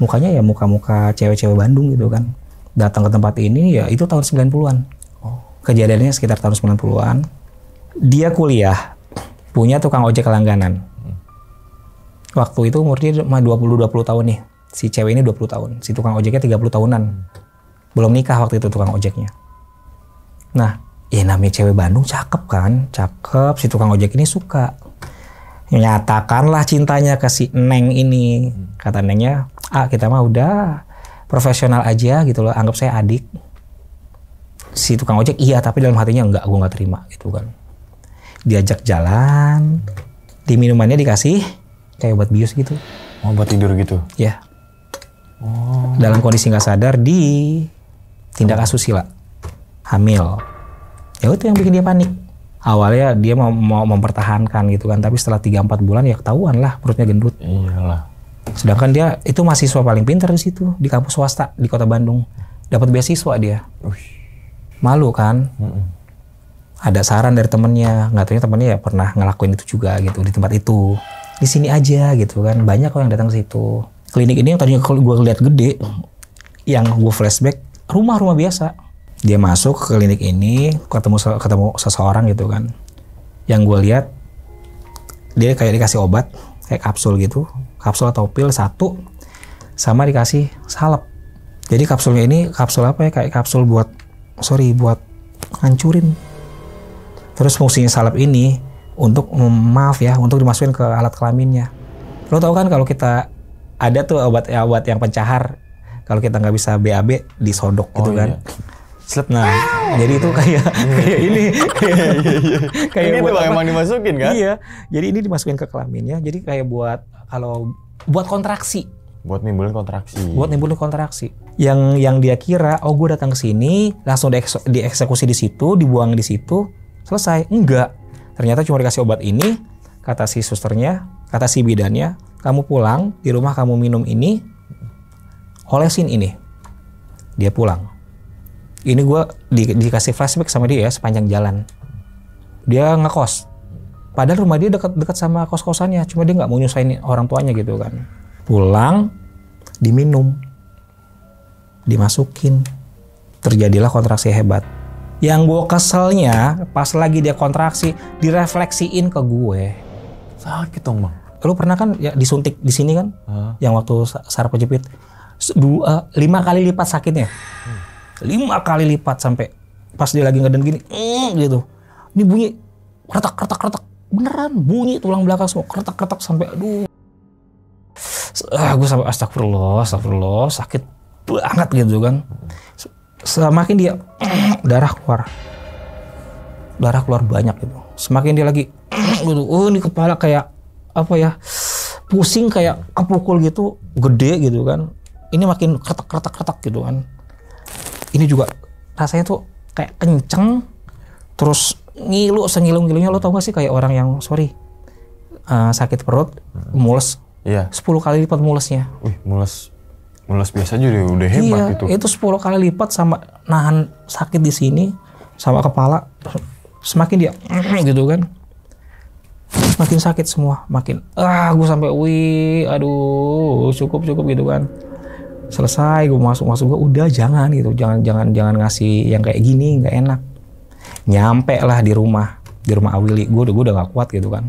S1: Mukanya ya muka-muka cewek-cewek Bandung gitu kan. Datang ke tempat ini ya itu tahun 90-an. Kejadiannya sekitar tahun 90-an. Dia kuliah, punya tukang ojek langganan. Waktu itu umurnya dua puluh 20-20 tahun nih. Si cewek ini 20 tahun, si tukang ojeknya 30 tahunan belum nikah waktu itu tukang ojeknya nah ya namanya cewek Bandung cakep kan cakep si tukang ojek ini suka nyatakanlah cintanya ke si Neng ini kata Nengnya ah kita mah udah profesional aja gitu loh anggap saya adik si tukang ojek iya tapi dalam hatinya enggak gue nggak terima gitu kan diajak jalan di minumannya dikasih kayak buat bius gitu oh, obat tidur gitu ya oh. dalam kondisi nggak sadar di tindak iya. asusila hamil ya itu yang bikin dia panik awalnya dia mau, mau mempertahankan gitu kan tapi setelah 3-4 bulan ya ketahuan lah perutnya gendut iyalah sedangkan dia itu mahasiswa paling pintar di situ di kampus swasta di kota Bandung dapat beasiswa dia malu kan ada saran dari temennya nggak tahu temennya ya pernah ngelakuin itu juga gitu di tempat itu di sini aja gitu kan banyak kok yang datang ke situ klinik ini yang tadinya gue lihat gede yang gue flashback rumah-rumah biasa. Dia masuk ke klinik ini, ketemu ketemu seseorang gitu kan. Yang gue lihat dia kayak dikasih obat, kayak kapsul gitu, kapsul atau pil satu sama dikasih salep. Jadi kapsulnya ini kapsul apa ya? Kayak kapsul buat sorry buat hancurin. Terus fungsinya salep ini untuk maaf ya, untuk dimasukin ke alat kelaminnya. Lo tau kan kalau kita ada tuh obat-obat yang pencahar kalau kita nggak bisa BAB disodok gitu oh, kan. Iya. Slip nah, jadi itu kayak [LAUGHS] iya, kayak iya. ini [LAUGHS] kayak, ini buat tuh emang dimasukin kan? Iya, jadi ini dimasukin ke kelaminnya. Jadi kayak buat kalau buat kontraksi. Buat nimbulin kontraksi. Buat nimbulin kontraksi. Yang yang dia kira, oh gue datang ke sini langsung dieksekusi di situ, dibuang di situ, selesai. Enggak. Ternyata cuma dikasih obat ini, kata si susternya, kata si bidannya, kamu pulang di rumah kamu minum ini, olesin ini dia pulang ini gue di, dikasih flashback sama dia ya sepanjang jalan dia ngekos padahal rumah dia dekat dekat sama kos kosannya cuma dia nggak mau nyusahin orang tuanya gitu kan pulang diminum dimasukin terjadilah kontraksi hebat yang gue keselnya pas lagi dia kontraksi direfleksiin ke gue sakit dong bang lu pernah kan ya disuntik di sini kan huh? yang waktu sarap kejepit dua lima kali lipat sakitnya lima kali lipat sampai pas dia lagi ngeden gini mm, gitu ini bunyi retak retak retak beneran bunyi tulang belakang semua retak retak sampai aduh ah, gue sampai astagfirullah astagfirullah sakit banget gitu kan semakin dia mm, darah keluar darah keluar banyak gitu semakin dia lagi mm, gitu oh ini kepala kayak apa ya pusing kayak kepukul gitu gede gitu kan ini makin kretek kretek kretek gitu kan ini juga rasanya tuh kayak kenceng terus ngilu sengilu ngilunya lo tau gak sih kayak orang yang sorry uh, sakit perut mules iya 10 kali lipat mulesnya
S2: wih mules mules biasa aja udah, udah hebat iya, gitu. itu
S1: itu 10 kali lipat sama nahan sakit di sini sama kepala semakin dia [CLEARS THROAT] gitu kan makin sakit semua makin ah gue sampai wih aduh cukup cukup gitu kan selesai gue masuk masuk gue udah jangan gitu jangan jangan jangan ngasih yang kayak gini nggak enak nyampe lah di rumah di rumah Awili gue udah gue udah gak kuat gitu kan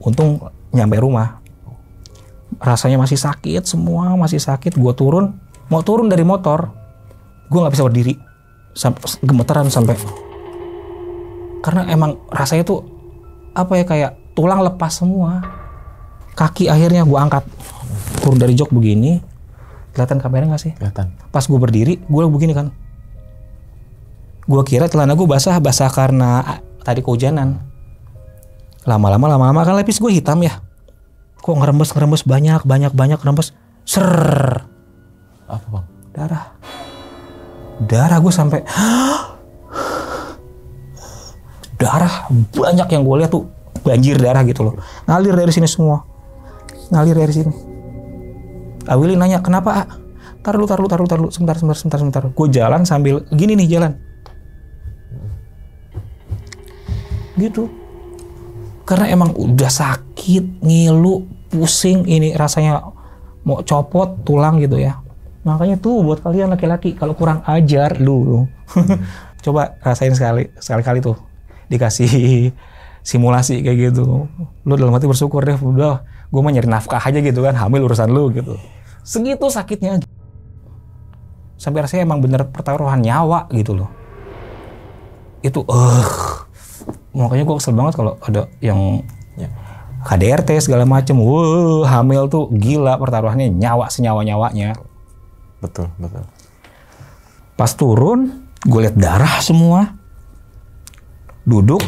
S1: untung nyampe rumah rasanya masih sakit semua masih sakit gue turun mau turun dari motor gue nggak bisa berdiri gemeteran sampai karena emang rasanya tuh apa ya kayak tulang lepas semua kaki akhirnya gue angkat turun dari jok begini Kelihatan kamera nggak sih? Kelihatan. Pas gue berdiri, gue begini kan. Gue kira celana gue basah, basah karena tadi kehujanan. Lama-lama, lama-lama kan lapis gue hitam ya. Kok ngerembes, ngerembes banyak, banyak, banyak ngerembes. Ser. Apa bang? Darah. Darah gue sampai. darah banyak yang gue lihat tuh banjir darah gitu loh. Ngalir dari sini semua. Ngalir dari sini Awili ah, nanya, kenapa ah? Tar lu, tar lu, tar lu, tar lu, sebentar, sebentar, sebentar, sebentar. Gue jalan sambil, gini nih jalan. Gitu. Karena emang udah sakit, ngilu, pusing, ini rasanya mau copot tulang gitu ya. Makanya tuh buat kalian laki-laki, kalau kurang ajar lu, lu. [LAUGHS] coba rasain sekali, sekali-kali tuh dikasih [LAUGHS] simulasi kayak gitu. Lu dalam hati bersyukur deh, udah gue mau nyari nafkah aja gitu kan hamil urusan lu gitu segitu sakitnya sampai rasanya emang bener pertaruhan nyawa gitu loh itu eh uh, makanya gue kesel banget kalau ada yang ya. KDRT segala macem wuh, hamil tuh gila pertaruhannya nyawa senyawa nyawanya betul betul pas turun gue lihat darah semua duduk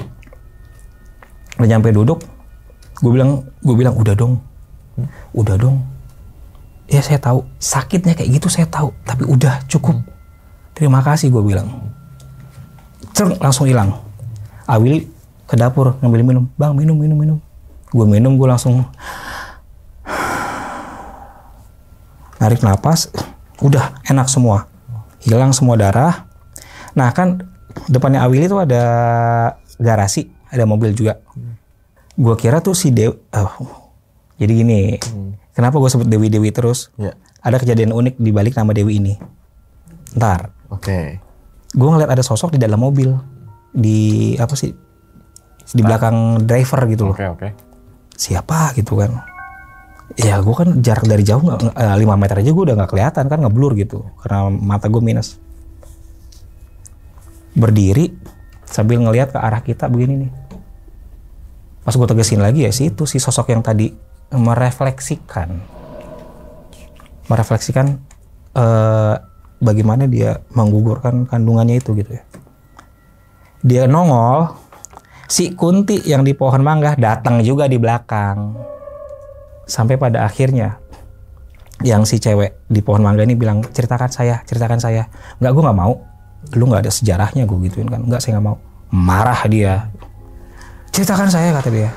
S1: udah nyampe duduk gue bilang gue bilang udah dong udah dong ya saya tahu sakitnya kayak gitu saya tahu tapi udah cukup terima kasih gue bilang cereng langsung hilang Awil ke dapur ngambil minum bang minum minum minum gue minum gue langsung narik nafas udah enak semua hilang semua darah nah kan depannya Awil itu ada garasi ada mobil juga gue kira tuh si Dewi oh, jadi gini hmm. kenapa gue sebut Dewi Dewi terus yeah. ada kejadian unik di balik nama Dewi ini ntar oke okay. gue ngeliat ada sosok di dalam mobil di apa sih di belakang driver gitu loh okay, okay. siapa gitu kan ya gue kan jarak dari jauh nggak eh, lima meter aja gue udah nggak kelihatan kan ngeblur gitu karena mata gue minus berdiri sambil ngeliat ke arah kita begini nih pas gue tegesin lagi ya sih itu si sosok yang tadi merefleksikan merefleksikan uh, bagaimana dia menggugurkan kandungannya itu gitu ya dia nongol si kunti yang di pohon mangga datang juga di belakang sampai pada akhirnya yang si cewek di pohon mangga ini bilang ceritakan saya ceritakan saya nggak gue nggak mau lu nggak ada sejarahnya gue gituin kan nggak saya nggak mau marah dia ceritakan saya kata dia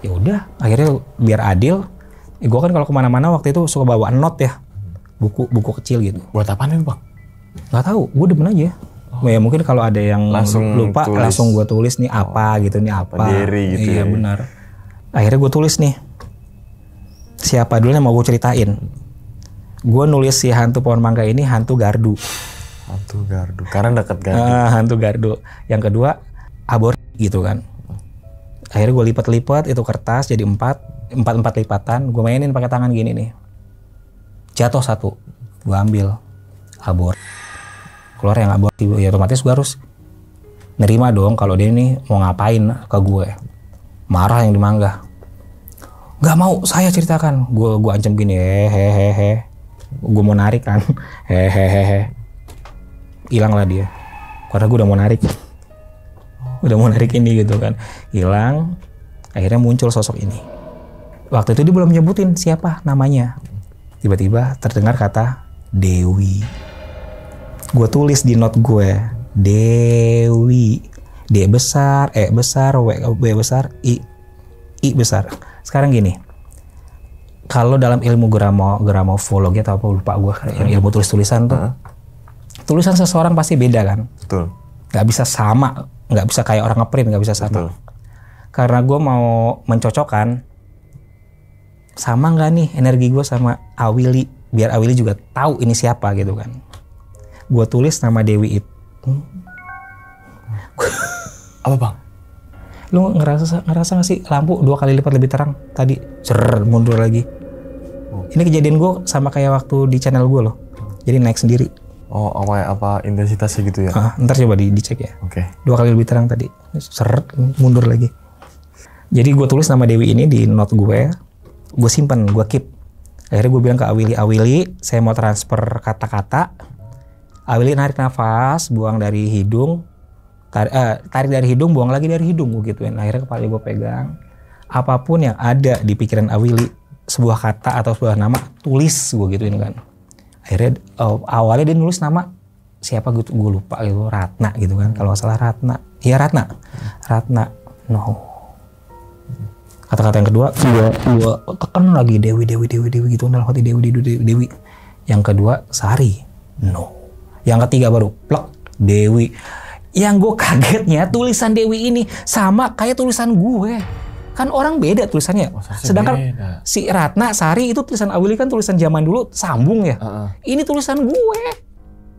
S1: ya udah akhirnya biar adil eh, gue kan kalau kemana-mana waktu itu suka bawa not ya buku buku kecil gitu buat apa nih bang nggak tahu gue demen aja oh. ya mungkin kalau ada yang langsung lupa tulis. langsung gue tulis nih apa oh. gitu nih apa Diri gitu iya ya. benar akhirnya gue tulis nih siapa dulu yang mau gue ceritain gue nulis si hantu pohon mangga ini hantu gardu hantu gardu karena dekat gardu uh, hantu gardu yang kedua abor gitu kan akhirnya gue lipat-lipat itu kertas jadi empat empat empat lipatan gue mainin pakai tangan gini nih jatuh satu gue ambil abor keluar yang abor ya otomatis gue harus nerima dong kalau dia ini mau ngapain ke gue marah yang dimangga nggak mau saya ceritakan gue gue ancam gini hehehe gue mau narik kan [LAUGHS] hehehe hilanglah dia karena gue udah mau narik udah mau narik ini gitu kan hilang akhirnya muncul sosok ini waktu itu dia belum nyebutin siapa namanya tiba-tiba terdengar kata Dewi gue tulis di note gue Dewi D besar E besar W, w besar I I besar sekarang gini kalau dalam ilmu gramo gramofologi atau apa lupa gue hmm. ilmu tulis tulisan tuh tulisan seseorang pasti beda kan betul nggak bisa sama nggak bisa kayak orang ngeprint nggak bisa satu karena gue mau mencocokkan sama nggak nih energi gue sama Awili biar Awili juga tahu ini siapa gitu kan gue tulis nama Dewi itu hmm. [LAUGHS] apa bang lu ngerasa ngerasa gak sih lampu dua kali lipat lebih terang tadi cer mundur lagi oh. ini kejadian gue sama kayak waktu di channel gue loh jadi naik sendiri Oh, apa apa intensitasnya gitu ya? Ah, ntar coba di, dicek ya. Oke. Okay. Dua kali lebih terang tadi. Seret mundur lagi. Jadi gue tulis nama Dewi ini di note gue. Gue simpen, gue keep. Akhirnya gue bilang ke Awili, Awili, saya mau transfer kata-kata. Awili narik nafas, buang dari hidung, tarik, eh, tarik dari hidung, buang lagi dari hidung gue gituin. Akhirnya kepala gue pegang. Apapun yang ada di pikiran Awili, sebuah kata atau sebuah nama, tulis gue gituin kan akhirnya uh, awalnya dia nulis nama siapa gitu gue lupa gitu Ratna gitu kan kalau salah Ratna iya Ratna Ratna no kata-kata yang kedua iya iya tekan lagi dewi dewi dewi dewi gitu dalam hati dewi dewi dewi, dewi. yang kedua sari no yang ketiga baru plek dewi yang gue kagetnya tulisan dewi ini sama kayak tulisan gue kan orang beda tulisannya. Oh, Sedangkan beda. si Ratna Sari itu tulisan Awili kan tulisan zaman dulu sambung ya. Uh -uh. Ini tulisan gue.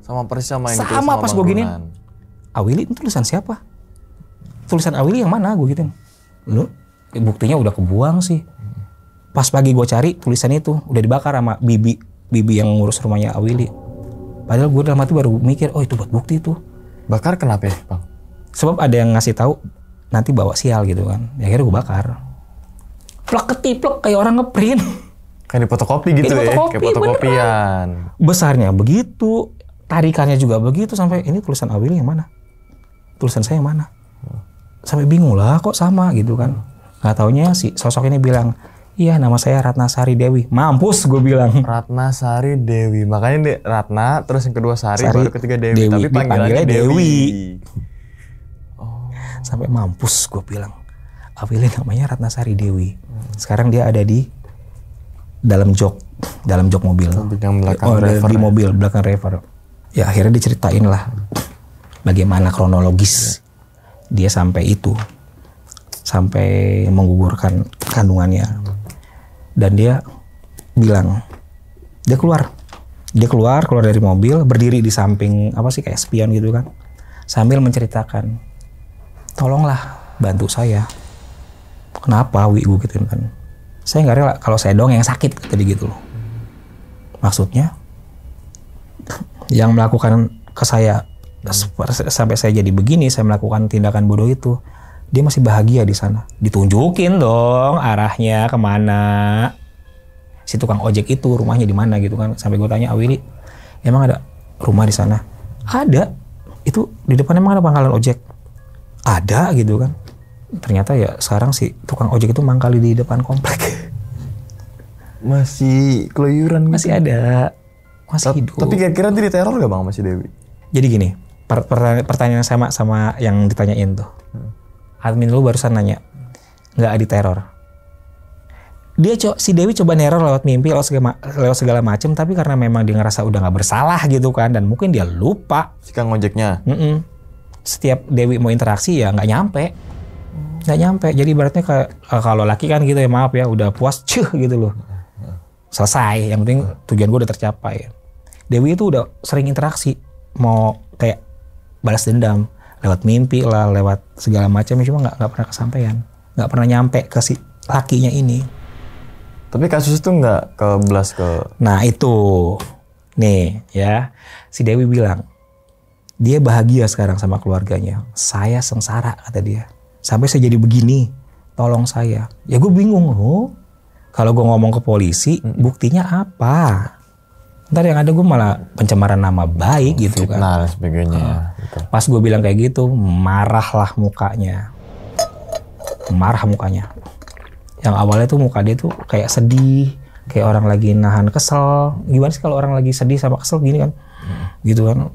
S1: Sama persis sama yang sama, pas gue gini. Awili itu tulisan siapa? Tulisan Awili yang mana gue gituin. Lu ya buktinya udah kebuang sih. Pas pagi gue cari tulisan itu udah dibakar sama bibi bibi yang ngurus rumahnya Awili. Padahal gue dalam hati baru mikir, oh itu buat bukti itu. Bakar kenapa ya, Bang? Sebab ada yang ngasih tahu nanti bawa sial gitu kan ya, akhirnya gue bakar plek ketiplek kayak orang ngeprint kayak di fotokopi gitu ya, kayak fotokopian besarnya begitu tarikannya juga begitu sampai ini tulisan awil yang mana tulisan saya yang mana sampai bingung lah kok sama gitu kan nggak taunya si sosok ini bilang Iya, nama saya Ratna Sari Dewi. Mampus gue bilang.
S2: Ratna Sari Dewi. Makanya Ratna, terus yang kedua Sari, Sari baru ketiga Dewi. Dewi. Tapi panggilannya, panggilannya Dewi. Dewi
S1: sampai mampus gue bilang Awilnya namanya Ratnasari Dewi hmm. sekarang dia ada di dalam jok dalam jok mobil oh, belakang oh, driver. di ya? mobil belakang driver ya akhirnya diceritain lah bagaimana kronologis dia sampai itu sampai menggugurkan kandungannya dan dia bilang dia keluar dia keluar keluar dari mobil berdiri di samping apa sih kayak spion gitu kan sambil menceritakan tolonglah bantu saya kenapa wi gue gitu kan saya nggak rela kalau saya dong yang sakit tadi gitu loh maksudnya [LAUGHS] yang melakukan ke saya sampai saya jadi begini saya melakukan tindakan bodoh itu dia masih bahagia di sana ditunjukin dong arahnya kemana si tukang ojek itu rumahnya di mana gitu kan sampai gue tanya Awili ah, emang ada rumah di sana ada itu di depan emang ada pangkalan ojek ada gitu kan ternyata ya sekarang si tukang ojek itu mangkali di depan komplek [LAUGHS]
S2: masih keluyuran gitu. masih ada masih Ta hidup tapi kira-kira nanti diteror gak bang masih Dewi jadi gini per
S1: pertanyaan, yang sama sama yang ditanyain tuh hmm. admin lu barusan nanya nggak ada teror? dia co si Dewi coba neror lewat mimpi lewat segala, lewat segala macem tapi karena memang dia ngerasa udah nggak bersalah gitu kan dan mungkin dia lupa si kang ojeknya mm -mm setiap Dewi mau interaksi ya nggak nyampe nggak nyampe jadi beratnya ke, eh, kalau laki kan gitu ya maaf ya udah puas cuh gitu loh selesai yang penting tujuan gue udah tercapai Dewi itu udah sering interaksi mau kayak balas dendam lewat mimpi lah lewat segala macam cuma nggak nggak pernah kesampaian nggak pernah nyampe ke si lakinya ini
S2: tapi kasus itu nggak ke belas ke
S1: nah itu nih ya si Dewi bilang dia bahagia sekarang sama keluarganya. Saya sengsara kata dia. Sampai saya jadi begini. Tolong saya. Ya gue bingung loh. Kalau gue ngomong ke polisi, buktinya apa? Ntar yang ada gue malah pencemaran nama baik gitu kan. Nah, sebagainya. Ah. Gitu. Pas gue bilang kayak gitu, marahlah mukanya. Marah mukanya. Yang awalnya tuh muka dia tuh kayak sedih, kayak orang lagi nahan kesel. Gimana sih kalau orang lagi sedih sama kesel gini kan? Gitu kan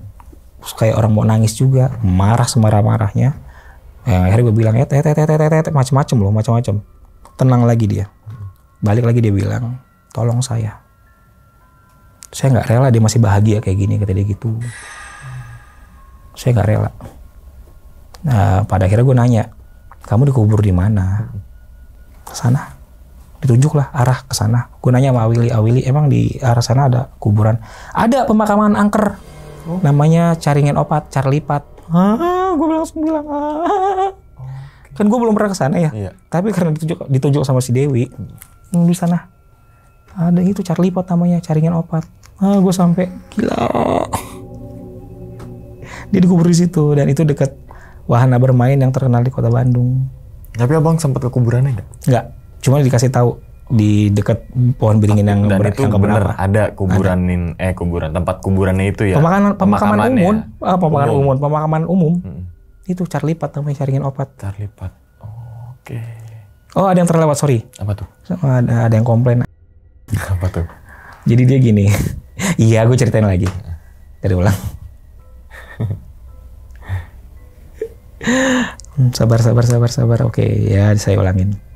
S1: Terus kayak orang mau nangis juga, marah semarah-marahnya. Yang eh, akhirnya gue bilang, eh, eh, eh, eh, eh, eh, eh macam-macam loh, macam-macam. Tenang lagi dia. Balik lagi dia bilang, tolong saya. Saya nggak rela dia masih bahagia kayak gini, kata dia gitu. Saya nggak rela. Nah, pada akhirnya gue nanya, kamu dikubur di mana? Sana. Ditunjuklah arah ke sana. Gue nanya sama Awili, Awili emang di arah sana ada kuburan? Ada pemakaman angker oh. namanya Caringan Opat, Carlipat. Ah, gue langsung bilang ah. okay. Kan gue belum pernah ke sana ya. Iya. Tapi karena ditunjuk ditunjuk sama si Dewi, hmm. di sana ada itu Carlipat namanya, Caringan Opat. Ah, gue sampai gila. dia dikubur di situ dan itu dekat wahana bermain yang terkenal di kota Bandung. Tapi abang sempat ke kuburannya nggak? Nggak, cuma dikasih tahu di dekat pohon beringin yang dan itu yang
S2: ada kuburanin ada. eh kuburan tempat kuburannya itu ya pemakaman pemakaman, umum ya? ah, pemakaman umum. umum
S1: pemakaman umum hmm. itu carlipat namanya caringin opat carlipat
S2: oke okay.
S1: oh ada yang terlewat sorry apa tuh oh, ada ada yang komplain [LAUGHS] apa tuh jadi dia gini [LAUGHS] iya gue ceritain lagi dari ulang [LAUGHS] sabar sabar sabar sabar oke okay, ya saya ulangin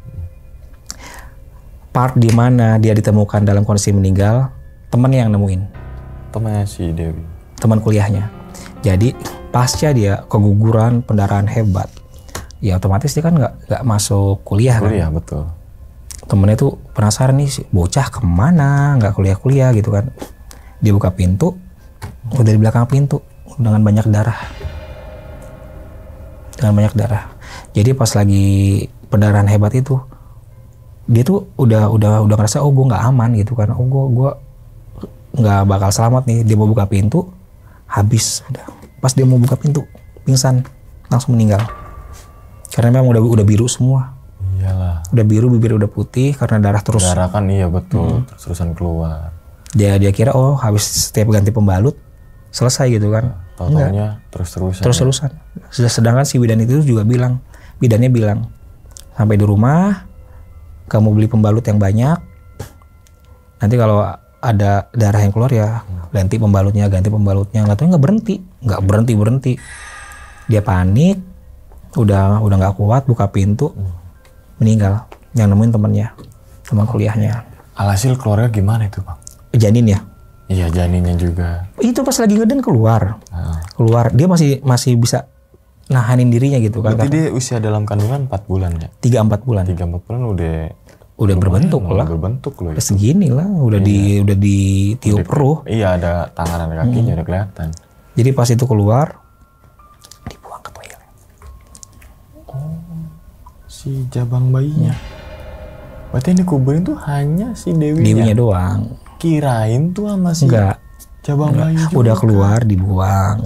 S1: part di mana dia ditemukan dalam kondisi meninggal, temannya yang nemuin. Temannya si Dewi. Teman kuliahnya. Jadi pasca dia keguguran pendarahan hebat, ya otomatis dia kan nggak nggak masuk kuliah, kan. betul. Temennya tuh penasaran nih bocah kemana, nggak kuliah-kuliah gitu kan. Dia buka pintu, udah di belakang pintu dengan banyak darah. Dengan banyak darah. Jadi pas lagi pendarahan hebat itu, dia tuh udah udah udah ngerasa oh gue nggak aman gitu kan oh gue gue nggak bakal selamat nih dia mau buka pintu habis udah pas dia mau buka pintu pingsan langsung meninggal karena memang udah udah biru semua Iyalah. udah biru bibir udah putih karena darah terus darah kan iya betul hmm.
S2: terus terusan keluar
S1: dia dia kira oh habis setiap ganti pembalut selesai gitu kan tahu terus terusan terus terusan ya. sedangkan si bidan itu juga bilang bidannya bilang sampai di rumah kamu beli pembalut yang banyak nanti kalau ada darah yang keluar ya ganti pembalutnya ganti pembalutnya nggak tahu nggak berhenti nggak berhenti berhenti dia panik udah udah nggak kuat buka pintu meninggal yang nemuin temennya teman kuliahnya alhasil keluarga gimana itu Pak? janin ya iya janinnya juga itu pas lagi ngeden keluar nah. keluar dia masih masih bisa nahanin dirinya gitu kan berarti usia dalam kandungan 4 bulan ya tiga empat bulan tiga empat bulan udah udah berbentuk lah. Berbentuk loh. Ya. Udah segini lah, udah iya. di udah ditiup ruh.
S2: Iya, ada tangan dan kakinya hmm. udah kelihatan.
S1: Jadi pas itu keluar dibuang ke toilet.
S2: Oh, si jabang bayinya. Hmm. Berarti yang dikuburin tuh hanya si Dewi ya? Dewinya doang. Kirain tuh sama si Enggak. jabang Enggak. bayi. Juga udah
S1: keluar dibuang.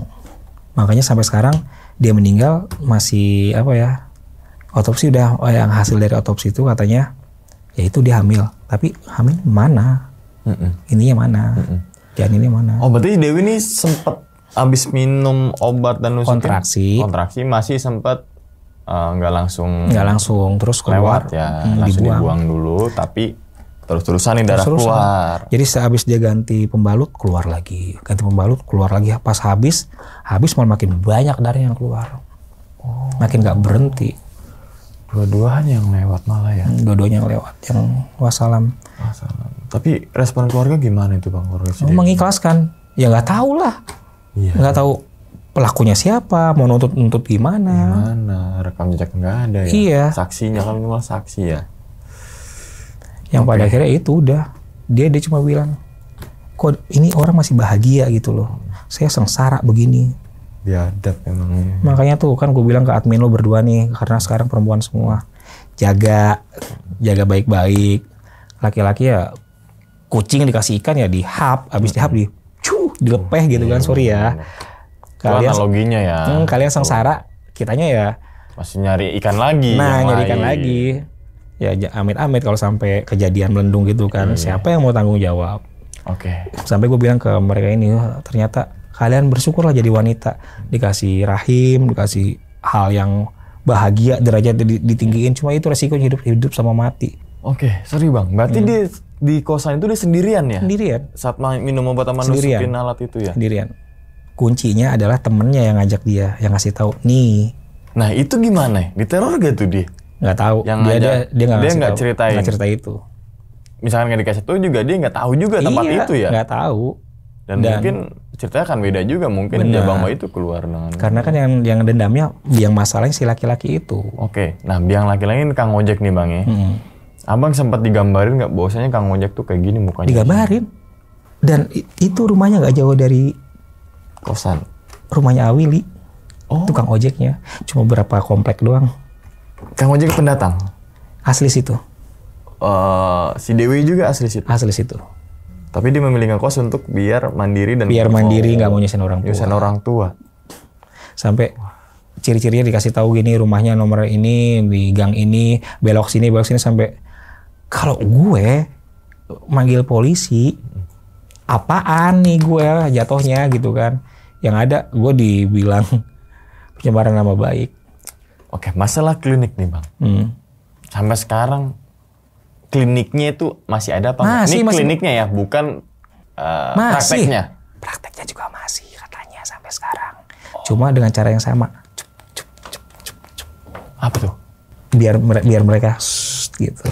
S1: Makanya sampai sekarang dia meninggal masih apa ya? Otopsi udah oh, yang hasil dari otopsi itu katanya Ya itu dia hamil tapi hamil mana mm ininya mana mm jangan ini mana oh
S2: berarti Dewi ini sempat habis minum obat dan nusukin kontraksi kontraksi masih sempat eh, nggak uh, langsung nggak langsung
S1: terus keluar lewat
S2: ya hmm, langsung dibuang. dibuang dulu tapi terus-terusan nih darah terus keluar
S1: jadi sehabis dia ganti pembalut keluar lagi ganti pembalut keluar lagi pas habis habis malah makin banyak darah yang keluar oh. makin nggak berhenti Dua-duanya yang lewat malah ya? Dua-duanya yang lewat, yang wasalam. Wassalam. Tapi respon keluarga gimana itu Bang? Keluarga oh,
S2: mengikhlaskan.
S1: Ya nggak tahu lah. Iya. Nggak tahu pelakunya siapa, mau nuntut-nuntut gimana. Gimana, rekam jejak nggak ada ya? Iya.
S2: Saksinya kan minimal saksi ya? Yang okay. pada
S1: akhirnya itu udah. Dia, dia cuma bilang, kok ini orang masih bahagia gitu loh. Saya sengsara begini
S2: biadab ya, emangnya
S1: makanya tuh kan gue bilang ke admin lo berdua nih karena sekarang perempuan semua jaga jaga baik-baik laki-laki ya kucing dikasih ikan ya dihap abis dihap di cuh dilepeh gitu kan sorry ya kan kalian analoginya ya hmm, kalian sengsara kitanya ya
S2: masih nyari ikan lagi nah nyari ikan lagi
S1: ya amit-amit kalau sampai kejadian melendung gitu kan hmm. siapa yang mau tanggung jawab oke okay. sampai gue bilang ke mereka ini oh, ternyata kalian bersyukurlah jadi wanita dikasih rahim dikasih hal yang bahagia derajat ditinggiin cuma itu resiko hidup hidup sama mati oke sorry bang berarti hmm. di
S2: di kosan itu dia sendirian ya sendirian saat minum obat sama sendirian. alat itu ya sendirian
S1: kuncinya adalah temennya yang ngajak dia
S2: yang ngasih tahu nih nah itu gimana diteror gak tuh dia nggak tahu yang dia ngajak, dia nggak dia nggak ceritain nggak cerita itu misalkan nggak dikasih tahu juga dia nggak tahu juga tempat iya, itu ya nggak tahu dan, dan mungkin ceritanya akan beda juga mungkin benar. bang, Bayi itu keluar dengan karena kan yang yang dendamnya yang masalahnya si laki-laki itu. Oke, nah biang laki-laki ini Kang Ojek nih bang ya. Hmm. Abang sempat digambarin nggak bahwasanya Kang Ojek tuh kayak gini mukanya? Digambarin.
S1: Dan itu rumahnya nggak jauh dari kosan. Rumahnya Awili. Oh. Tukang ojeknya cuma berapa komplek doang. Kang Ojek pendatang. Asli situ.
S2: Uh, si Dewi juga asli situ. Asli situ. Tapi dia memilih ngekos untuk biar mandiri dan biar mandiri nggak mau nyusahin orang tua. Nyusahin orang tua.
S1: Sampai ciri-cirinya dikasih tahu gini rumahnya nomor ini di gang ini belok sini belok sini sampai kalau gue manggil polisi apaan nih gue jatuhnya gitu kan yang ada gue dibilang
S2: [LAUGHS] penyebaran nama baik. Oke masalah klinik nih bang. Hmm. Sampai sekarang kliniknya itu masih ada apa? Masih, Ini masih. kliniknya ya, bukan uh, masih. prakteknya.
S1: Prakteknya juga masih katanya sampai sekarang. Oh. Cuma dengan cara yang sama. Cup, cup, cup, cup, cup. Apa tuh? Biar biar mereka shh, gitu.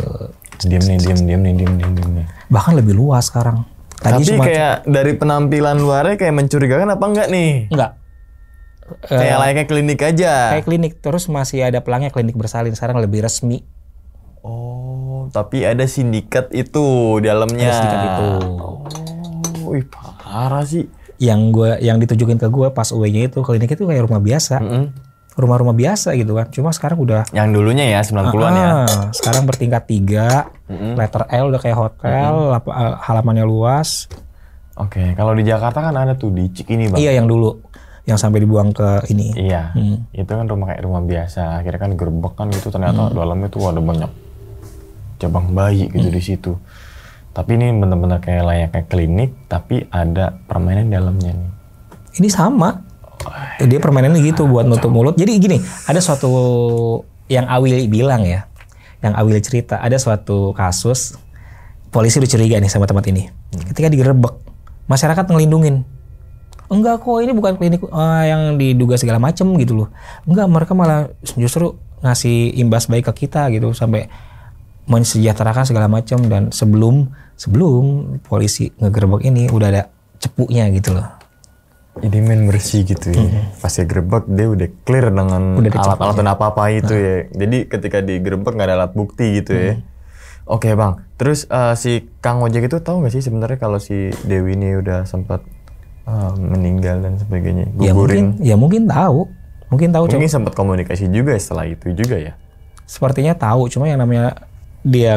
S1: Diam nih, diam, diam nih, diam, diam, diam nih. Bahkan lebih luas sekarang. Tadi Tapi cuma,
S2: kayak dari penampilan luarnya kayak mencurigakan apa enggak nih? Enggak. Kayak uh, layaknya klinik aja. Kayak klinik, terus masih ada pelangnya klinik bersalin. Sekarang lebih resmi Oh, tapi ada sindikat itu dalamnya. sindikat itu.
S1: Oh, wih, parah sih. Yang gue, yang ditujukin ke gue pas away-nya itu klinik itu kayak rumah biasa. Mm -hmm. Rumah-rumah biasa gitu kan. Cuma sekarang udah
S2: yang dulunya ya 90-an -uh. ya. Ah,
S1: ah. Sekarang bertingkat tiga, mm -hmm. letter L udah kayak hotel, mm -hmm. halamannya luas.
S2: Oke, okay. kalau di Jakarta kan ada tuh di Cikini Bang. Iya, yang dulu yang sampai dibuang ke ini. Iya. Hmm. Itu kan rumah kayak rumah biasa. Akhirnya kan gerbek kan gitu ternyata hmm. dalamnya tuh ada banyak cabang bayi gitu hmm. di situ. Tapi ini benar-benar kayak layaknya klinik, tapi ada permainan dalamnya nih. Ini sama. Oh, Dia permainannya
S1: gitu iya, buat nutup mulut. Jadi gini, ada suatu yang Awil bilang ya, yang Awil cerita, ada suatu kasus polisi udah curiga nih sama tempat ini. Hmm. Ketika digerebek, masyarakat ngelindungin. Enggak kok, ini bukan klinik uh, yang diduga segala macem gitu loh. Enggak, mereka malah justru ngasih imbas baik ke kita gitu sampai mensejahterakan segala macam dan sebelum sebelum polisi ngegerbek ini
S2: udah ada cepuknya gitu loh. Jadi main bersih gitu ya. Mm-hmm. Pas dia gerbek dia udah clear dengan alat-alat dan apa-apa itu nah. ya. Jadi ketika digerbek nggak ada alat bukti gitu mm ya. Oke okay, bang, terus uh, si Kang Ojek itu tahu nggak sih sebenarnya kalau si Dewi ini udah sempat uh, meninggal dan sebagainya, gugurin? Ya mungkin,
S1: ya mungkin tahu,
S2: mungkin tahu. Mungkin sempat komunikasi juga setelah itu juga ya. Sepertinya tahu, cuma yang namanya
S1: dia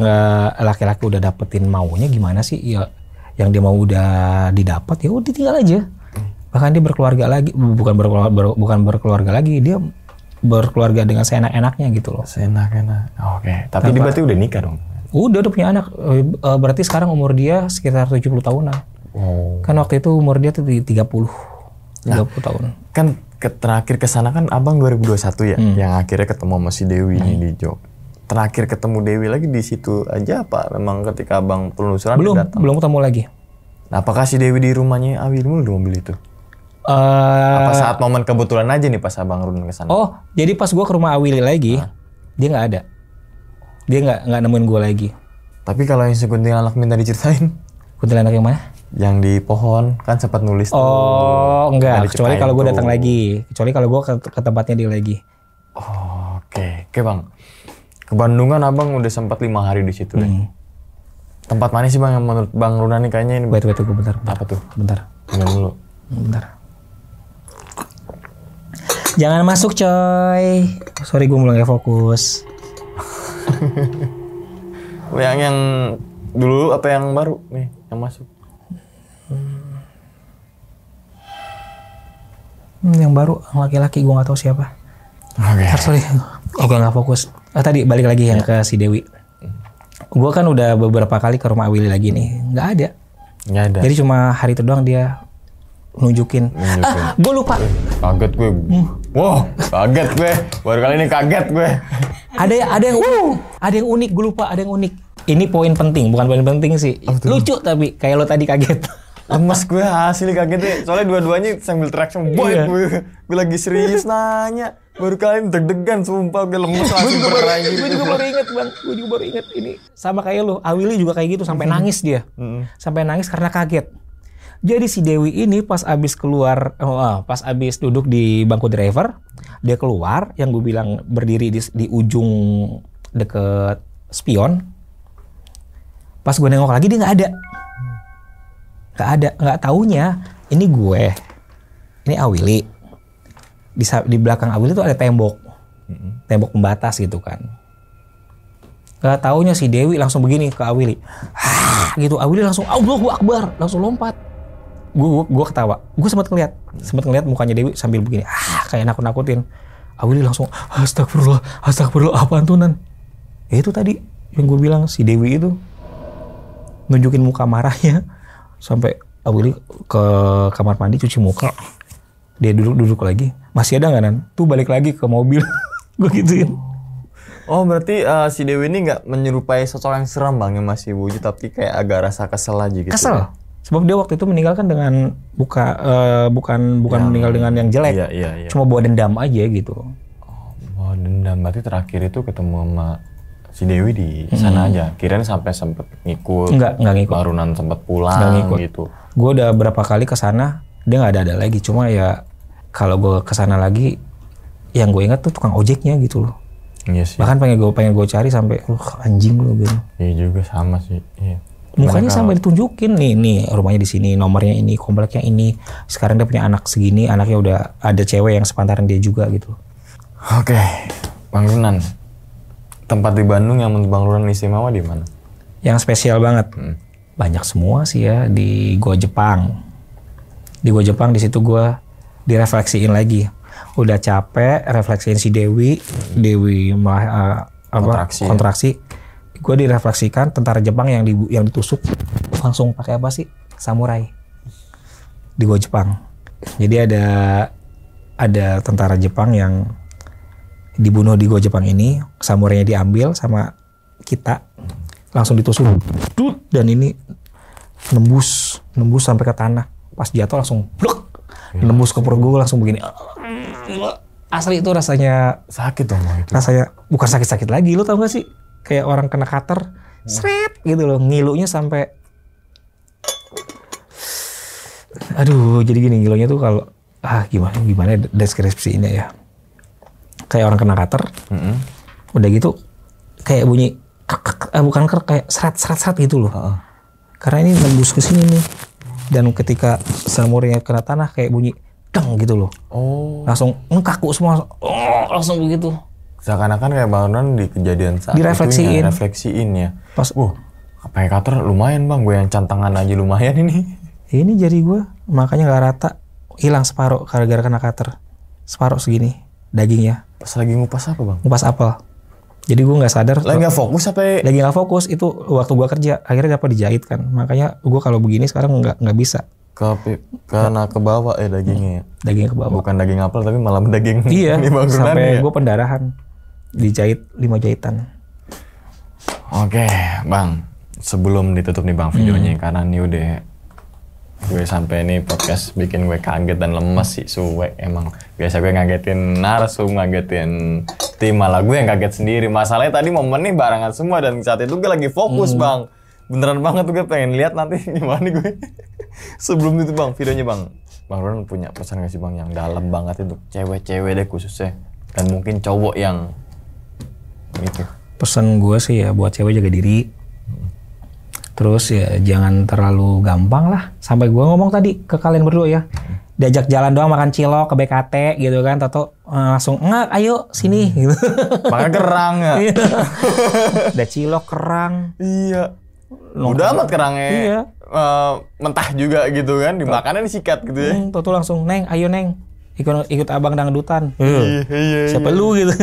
S1: laki-laki udah dapetin maunya gimana sih ya yang dia mau udah didapat ya udah tinggal aja bahkan dia berkeluarga lagi bukan berkeluarga ber, bukan berkeluarga lagi dia berkeluarga dengan seenak-enaknya gitu loh seenak-enak
S2: oh, oke okay. tapi Tanpa, dia berarti udah nikah
S1: dong udah udah punya anak eh, eh, berarti sekarang umur dia sekitar 70 tahunan oh. kan waktu itu umur dia tuh tiga 30
S2: 30 nah, tahun kan ke, terakhir kesana kan abang 2021 ya hmm. yang akhirnya ketemu sama si Dewi hmm. ini di Jogja terakhir ketemu Dewi lagi di situ aja apa memang ketika abang penelusuran belum datang? belum ketemu lagi nah, apakah si Dewi di rumahnya Abi dulu di mobil itu uh, apa saat momen kebetulan aja nih pas abang run ke sana oh jadi pas gua ke rumah Awi lagi nah. dia nggak ada dia nggak nggak nemuin gua lagi tapi kalau yang si anak minta diceritain kuntilanak yang mana yang di pohon kan sempat nulis oh tuh, enggak kecuali kalau gue datang lagi kecuali kalau gue ke, ke tempatnya dia lagi oh, oke okay. oke okay, bang ke Bandung kan abang udah sempat lima hari di situ hmm. deh. Iya. Tempat mana sih bang yang menurut bang Runa nih kayaknya ini? Betul betul. tunggu bentar, bentar. Apa tuh? Bentar. Minum dulu. Bentar.
S1: Jangan masuk coy. Sorry gue mulai fokus.
S2: [LAUGHS] yang yang dulu apa yang baru nih yang masuk?
S1: Hmm, yang baru laki-laki gue nggak tahu siapa. Oke. Okay. Sorry, gue nggak fokus oh tadi balik lagi yang ya. ke si Dewi gue kan udah beberapa kali ke rumah Willy lagi nih nggak ada nggak ada jadi cuma hari itu doang dia
S2: nunjukin, nunjukin. ah gue lupa kaget gue hmm. wow kaget gue baru kali ini kaget gue ada ada yang uh,
S1: ada yang unik gue
S2: lupa ada yang unik ini poin penting bukan poin penting sih oh, lucu tapi kayak lo tadi kaget lemes gue asli kaget deh. soalnya dua-duanya sambil traction boy iya. gue lagi serius nanya baru kalian deg-degan sumpah udah lemes langsung gue juga baru, inget gue juga baru inget bang gue juga baru inget ini
S1: sama kayak lo Awili juga kayak gitu sampai mm-hmm. nangis dia mm-hmm. sampai nangis karena kaget jadi si Dewi ini pas abis keluar, oh, ah, pas abis duduk di bangku driver, dia keluar. Yang gue bilang berdiri di, di ujung deket spion. Pas gue nengok lagi dia nggak ada, nggak ada, nggak taunya. Ini gue, ini Awili di, di belakang Abil itu ada tembok, hmm. tembok pembatas gitu kan. Gak taunya si Dewi langsung begini ke Awili. ah gitu. Awili langsung Allah Akbar, langsung lompat. Gue gua, ketawa. Gue sempat ngeliat, sempat ngeliat mukanya Dewi sambil begini. Ah, kayak nakut-nakutin. Awili langsung astagfirullah, astagfirullah apaan tuh Nan? Ya itu tadi yang gue bilang si Dewi itu nunjukin muka marahnya sampai Awili ke kamar mandi cuci muka dia duduk-duduk lagi masih ada nggak nan tuh balik lagi ke mobil [LAUGHS]
S2: gue gituin Oh berarti uh, si Dewi ini nggak menyerupai sosok yang seram bang yang masih wujud tapi kayak agak rasa kesel aja gitu. Kesel. Sebab dia waktu
S1: itu meninggalkan dengan buka uh, bukan bukan ya, meninggal dengan yang jelek. Iya, iya, iya. Cuma bawa dendam
S2: aja gitu. Oh, dendam berarti terakhir itu ketemu sama si Dewi di sana hmm. aja. Kirain sampai sempet ngikut. nggak nggak ngikut. Barunan sempet pulang ngikut. gitu.
S1: Gue udah berapa kali ke sana dia nggak ada ada lagi cuma ya kalau gue kesana lagi yang gue ingat tuh tukang ojeknya gitu loh iya sih. bahkan pengen gue pengen gue cari sampai uh anjing
S2: loh. gitu iya juga sama sih iya.
S1: mukanya sampai ditunjukin nih nih rumahnya di sini nomornya ini kompleknya ini sekarang dia punya anak segini anaknya udah ada cewek yang sepantaran dia juga gitu oke bangunan bang Runan tempat di Bandung yang menurut bang Runan istimewa di mana yang spesial banget hmm. banyak semua sih ya di gua Jepang di gua Jepang di situ gue direfleksiin lagi udah capek refleksiin si Dewi Dewi malah eh, uh, apa kontraksi, kontraksi. gue direfleksikan tentara Jepang yang di yang ditusuk langsung pakai apa sih samurai di gua Jepang jadi ada ada tentara Jepang yang dibunuh di gua Jepang ini samurainya diambil sama kita langsung ditusuk dan ini nembus nembus sampai ke tanah pas jatuh langsung blok ya, nembus ke perut gue langsung begini asli itu rasanya sakit dong itu rasanya bukan sakit-sakit lagi lo tau gak sih kayak orang kena kater ya. seret gitu loh ngilunya sampai aduh jadi gini ngilunya tuh kalau ah gimana gimana ya deskripsi ini ya kayak orang kena kater mm -hmm. udah gitu kayak bunyi kek, eh, bukan kek, kayak seret seret seret gitu loh uh -uh. karena ini nembus ke sini nih dan ketika samurinya kena tanah kayak bunyi deng gitu loh. Oh. Langsung ngekaku
S2: semua, oh, langsung begitu. Seakan-akan kayak bangunan di kejadian saat direfleksiin. Itu ya, refleksiin ya. Pas, uh, yang lumayan bang, gue yang cantangan aja lumayan ini.
S1: Ini jari gue, makanya gak rata, hilang separuh gara-gara kena cutter. Separuh segini dagingnya. Pas lagi ngupas apa bang? Ngupas apel. Jadi gue nggak sadar. Lagi nggak fokus apa? Ya? Lagi nggak fokus itu waktu gue kerja akhirnya dapat dijahit kan. Makanya gue kalau begini sekarang nggak nggak bisa.
S2: Ke, karena ke bawah eh dagingnya. Ya? Hmm, daging ke bawah. Bukan daging apel tapi malah daging. Iya. [LAUGHS] sampai ya. gue pendarahan dijahit lima jahitan. Oke, Bang. Sebelum ditutup nih Bang videonya hmm. karena ini udah gue sampai ini podcast bikin gue kaget dan lemes sih suwe emang biasa gue ngagetin narsum ngagetin tim malah gue yang kaget sendiri masalahnya tadi momen nih barengan semua dan saat itu gue lagi fokus hmm. bang beneran banget gue pengen lihat nanti [LAUGHS] gimana gue sebelum itu bang videonya bang bang Ron punya pesan gak sih bang yang dalam banget itu cewek-cewek deh khususnya dan mungkin cowok yang gitu
S1: pesan gue sih ya buat cewek jaga diri Terus ya jangan terlalu gampang lah. Sampai gue ngomong tadi ke kalian berdua ya. Diajak jalan doang makan cilok ke BKT gitu kan. Toto eh, langsung, enggak ayo sini hmm. gitu. Makan kerang ya. Iya. Udah [LAUGHS] cilok kerang. Iya. Udah amat kerangnya iya.
S2: uh, mentah juga gitu kan. Dimakanan disikat gitu ya. Hmm,
S1: Toto langsung, Neng ayo Neng. Ikut, ikut abang dangdutan. Iya, iya, iya. Siapa lu gitu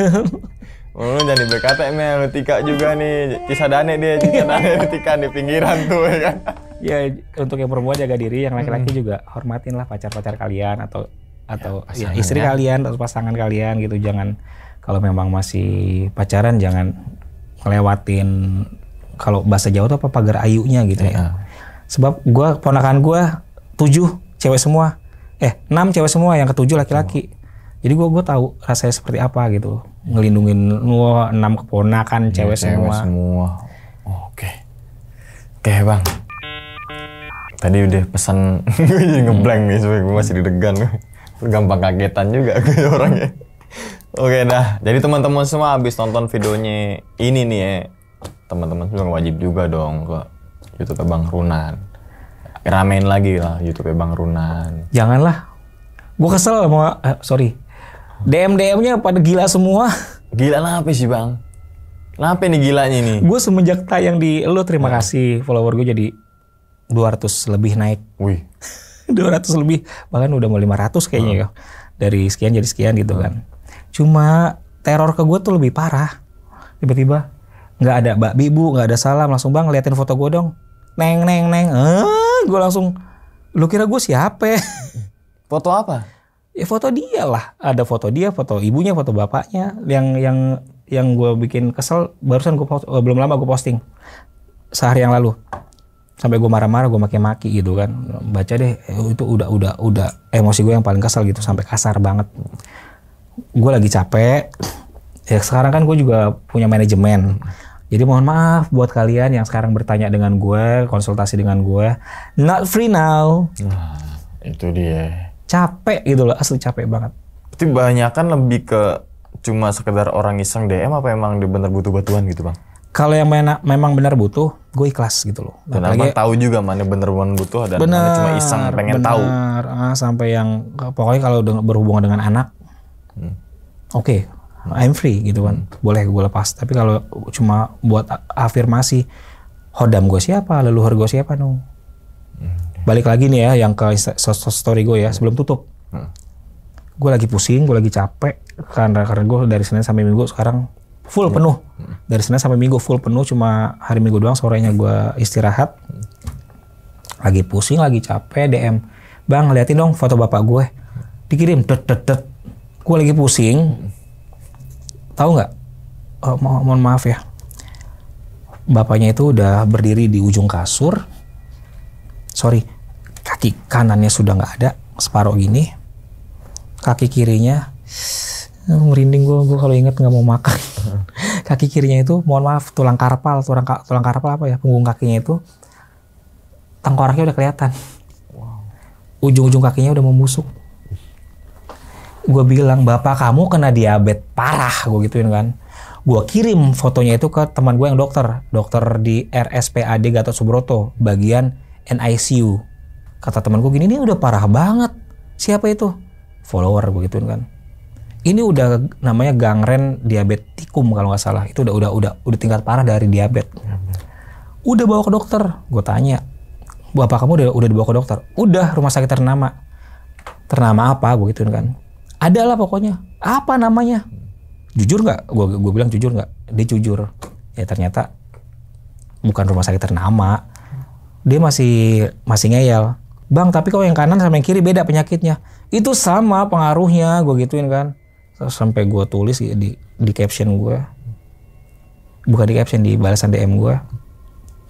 S1: [LAUGHS]
S2: Oh, jangan di BKT Mel, Tika juga nih. Cisadane dia, Cisadane iya. Tika di pinggiran tuh ya kan. Ya, untuk yang perempuan jaga diri,
S1: yang laki-laki hmm. juga hormatin lah pacar-pacar kalian atau atau ya, iya, ya istri kalian atau pasangan kalian gitu. Jangan kalau memang masih pacaran jangan ngelewatin kalau bahasa Jawa tuh apa pagar ayunya gitu ya. ya. Sebab gua ponakan gua tujuh cewek semua. Eh, enam cewek semua, yang ketujuh laki-laki. Jadi gua gua tahu rasanya seperti apa gitu ngelindungin lu enam keponakan ya, cewek, cewek semua.
S2: semua. Oke. Oke, Bang. Tadi udah pesan [LAUGHS] ngeblank nih sebenernya gue masih didegan. [LAUGHS] Gampang kagetan juga [LAUGHS] gue orangnya. Oke dah, jadi teman-teman semua habis nonton videonya ini nih ya. Teman-teman semua wajib juga dong ke YouTube Bang Runan. Ramein lagi lah YouTube Bang Runan.
S1: Janganlah. Gue kesel sama eh, sorry, DM DM-nya pada gila semua. Gila lah apa sih bang? Kenapa nih gilanya ini? Gue semenjak tayang di lo terima nah. kasih follower gue jadi 200 lebih naik. Wih. 200 [LAUGHS] lebih bahkan udah mau 500 kayaknya hmm. ya. Dari sekian jadi sekian gitu hmm. kan. Cuma teror ke gue tuh lebih parah. Tiba-tiba nggak ada mbak bibu nggak ada salam langsung bang liatin foto gue dong. Neng neng neng. Eh, gue langsung lu kira gue siapa? Ya?
S2: foto apa?
S1: ya foto dia lah ada foto dia foto ibunya foto bapaknya yang yang yang gue bikin kesel barusan gue post, eh, belum lama gue posting sehari yang lalu sampai gue marah-marah gue maki-maki gitu kan baca deh eh, itu udah udah udah emosi gue yang paling kesel gitu sampai kasar banget gue lagi capek ya sekarang kan gue juga punya manajemen jadi mohon maaf buat kalian yang sekarang bertanya dengan gue konsultasi dengan gue not free now nah, itu dia capek gitu loh asli capek banget
S2: tapi banyak kan lebih ke cuma sekedar orang iseng DM apa emang dia bener butuh bantuan gitu bang kalau yang mena,
S1: memang benar butuh, gue ikhlas gitu loh. Dan abang
S2: tahu juga mana bener-bener butuh dan mana cuma iseng pengen bener. tahu.
S1: Ah, sampai yang pokoknya kalau berhubungan dengan anak, hmm. oke, okay, I'm free gitu kan, hmm. boleh gue lepas. Tapi kalau cuma buat afirmasi, hodam gue siapa, leluhur gue siapa no. Hmm balik lagi nih ya yang ke story gue ya sebelum tutup hmm. gue lagi pusing gue lagi capek karena karena gue dari senin sampai minggu sekarang full hmm. penuh hmm. dari senin sampai minggu full penuh cuma hari minggu doang sorenya gue istirahat hmm. lagi pusing lagi capek dm bang liatin dong foto bapak gue dikirim det det det gue lagi pusing tahu nggak oh, mo mohon maaf ya bapaknya itu udah berdiri di ujung kasur sorry kaki kanannya sudah nggak ada separuh gini kaki kirinya merinding gue gue kalau inget nggak mau makan [LAUGHS] kaki kirinya itu mohon maaf tulang karpal tulang tulang karpal apa ya punggung kakinya itu tengkoraknya udah kelihatan ujung-ujung kakinya udah membusuk gue bilang bapak kamu kena diabetes parah gue gituin kan gue kirim fotonya itu ke teman gue yang dokter dokter di RSPAD Gatot Subroto bagian NICU Kata temanku gini, ini udah parah banget. Siapa itu? Follower gue gituin kan. Ini udah namanya gangren diabetikum kalau nggak salah. Itu udah udah udah udah tingkat parah dari diabetes. Udah bawa ke dokter, gue tanya. Bapak kamu udah, udah dibawa ke dokter? Udah, rumah sakit ternama. Ternama apa? Gue gituin kan. Ada lah pokoknya. Apa namanya? Jujur nggak? Gue gue bilang jujur nggak? Dia jujur. Ya ternyata bukan rumah sakit ternama dia masih masih ngeyel Bang, tapi kok yang kanan sama yang kiri beda penyakitnya. Itu sama pengaruhnya, gue gituin kan. Sampai gue tulis di, di caption gue. Bukan di caption, di balasan DM gue.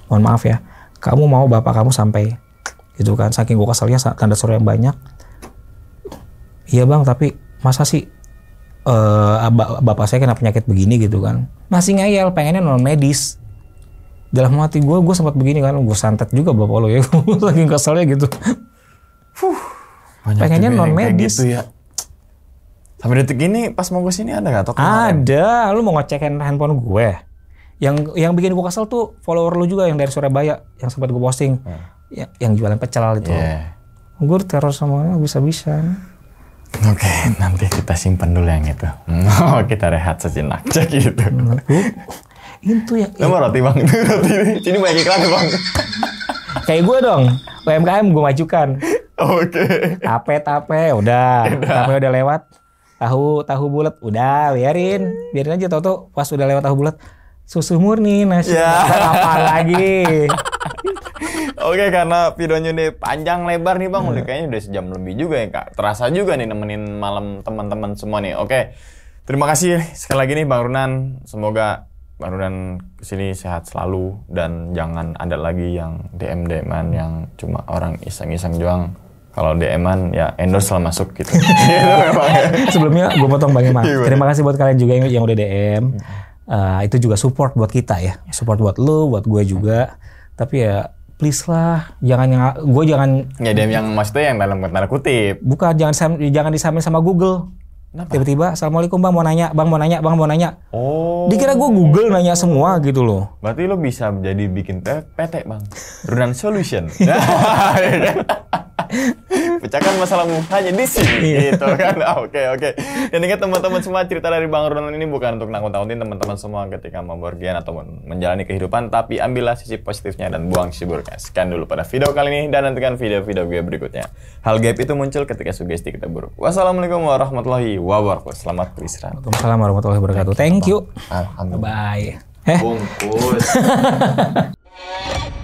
S1: Mohon maaf ya. Kamu mau bapak kamu sampai gitu kan. Saking gue keselnya tanda suruh yang banyak. Iya bang, tapi masa sih uh, bapak saya kena penyakit begini gitu kan. Masih ngeyel, pengennya non medis dalam hati gue gue sempat begini kan gue santet juga bapak lo ya [LAUGHS] gue saking keselnya gitu banyak pengennya non medis gitu ya. Sampai detik ini pas mau gue sini ada nggak token? Ada, lu mau ngecekin handphone gue. Yang yang bikin gue kesel tuh follower lu juga yang dari Surabaya yang sempat gue posting, hmm. yang, yang jualan pecel itu. Yeah. Gue teror semuanya bisa-bisa.
S2: Oke, okay, nanti kita simpan dulu yang itu. Oh, [LAUGHS] kita rehat sejenak, cek [LAUGHS] gitu.
S1: Itu ya. Nama ya. roti
S2: bang, itu [LAUGHS] roti.
S1: Ini banyak iklan bang. Kayak gue dong, UMKM gue majukan. Oke. Okay. Tape tape, udah. udah. Tape udah lewat. Tahu tahu bulat, udah biarin, biarin aja. tau tuh pas udah lewat tahu bulat, susu murni nasi yeah. apa lagi
S2: [LAUGHS] Oke karena videonya nih panjang lebar nih bang, udah iya. kayaknya udah sejam lebih juga ya kak. Terasa juga nih nemenin malam teman-teman semua nih. Oke, terima kasih sekali lagi nih bang Runan. Semoga Barudan kesini sehat selalu dan jangan ada lagi yang DM DMan yang cuma orang iseng-iseng doang. Kalau DMan ya endorse lah masuk gitu. [LAUGHS]
S1: Sebelumnya gue potong Bang Iman. Iya, Terima kasih buat kalian juga yang, udah DM. Uh, iya. eh, itu juga support buat kita ya. Support buat lu, buat gue juga. Tapi ya please lah jangan yang gue jangan ya DM yang maksudnya yang dalam tanda kutip bukan jangan jangan disamain sama Google Tiba-tiba, assalamualaikum bang mau nanya, bang mau nanya, bang mau nanya. Oh. Dikira gue
S2: Google nanya semua gitu loh. Berarti lo bisa jadi bikin PT bang, Runan Solution. [LAUGHS] [LAUGHS] Ya kan? Pecahkan masalahmu hanya di sini iya. gitu kan. [LAUGHS] Oke, okay, oke. Okay, kan Dan teman-teman semua cerita dari Bang Ronald ini bukan untuk nakut-nakutin teman-teman semua ketika mau bergian atau menjalani kehidupan, tapi ambillah sisi positifnya dan buang sisi buruknya. Sekian dulu pada video kali ini dan nantikan video-video gue berikutnya. Hal gap itu muncul ketika sugesti kita buruk. Wassalamualaikum warahmatullahi wabarakatuh. Selamat beristirahat.
S1: Waalaikumsalam warahmatullahi wabarakatuh. Thank you.
S2: Alhamdulillah. Bye. Bungkus. [LAUGHS]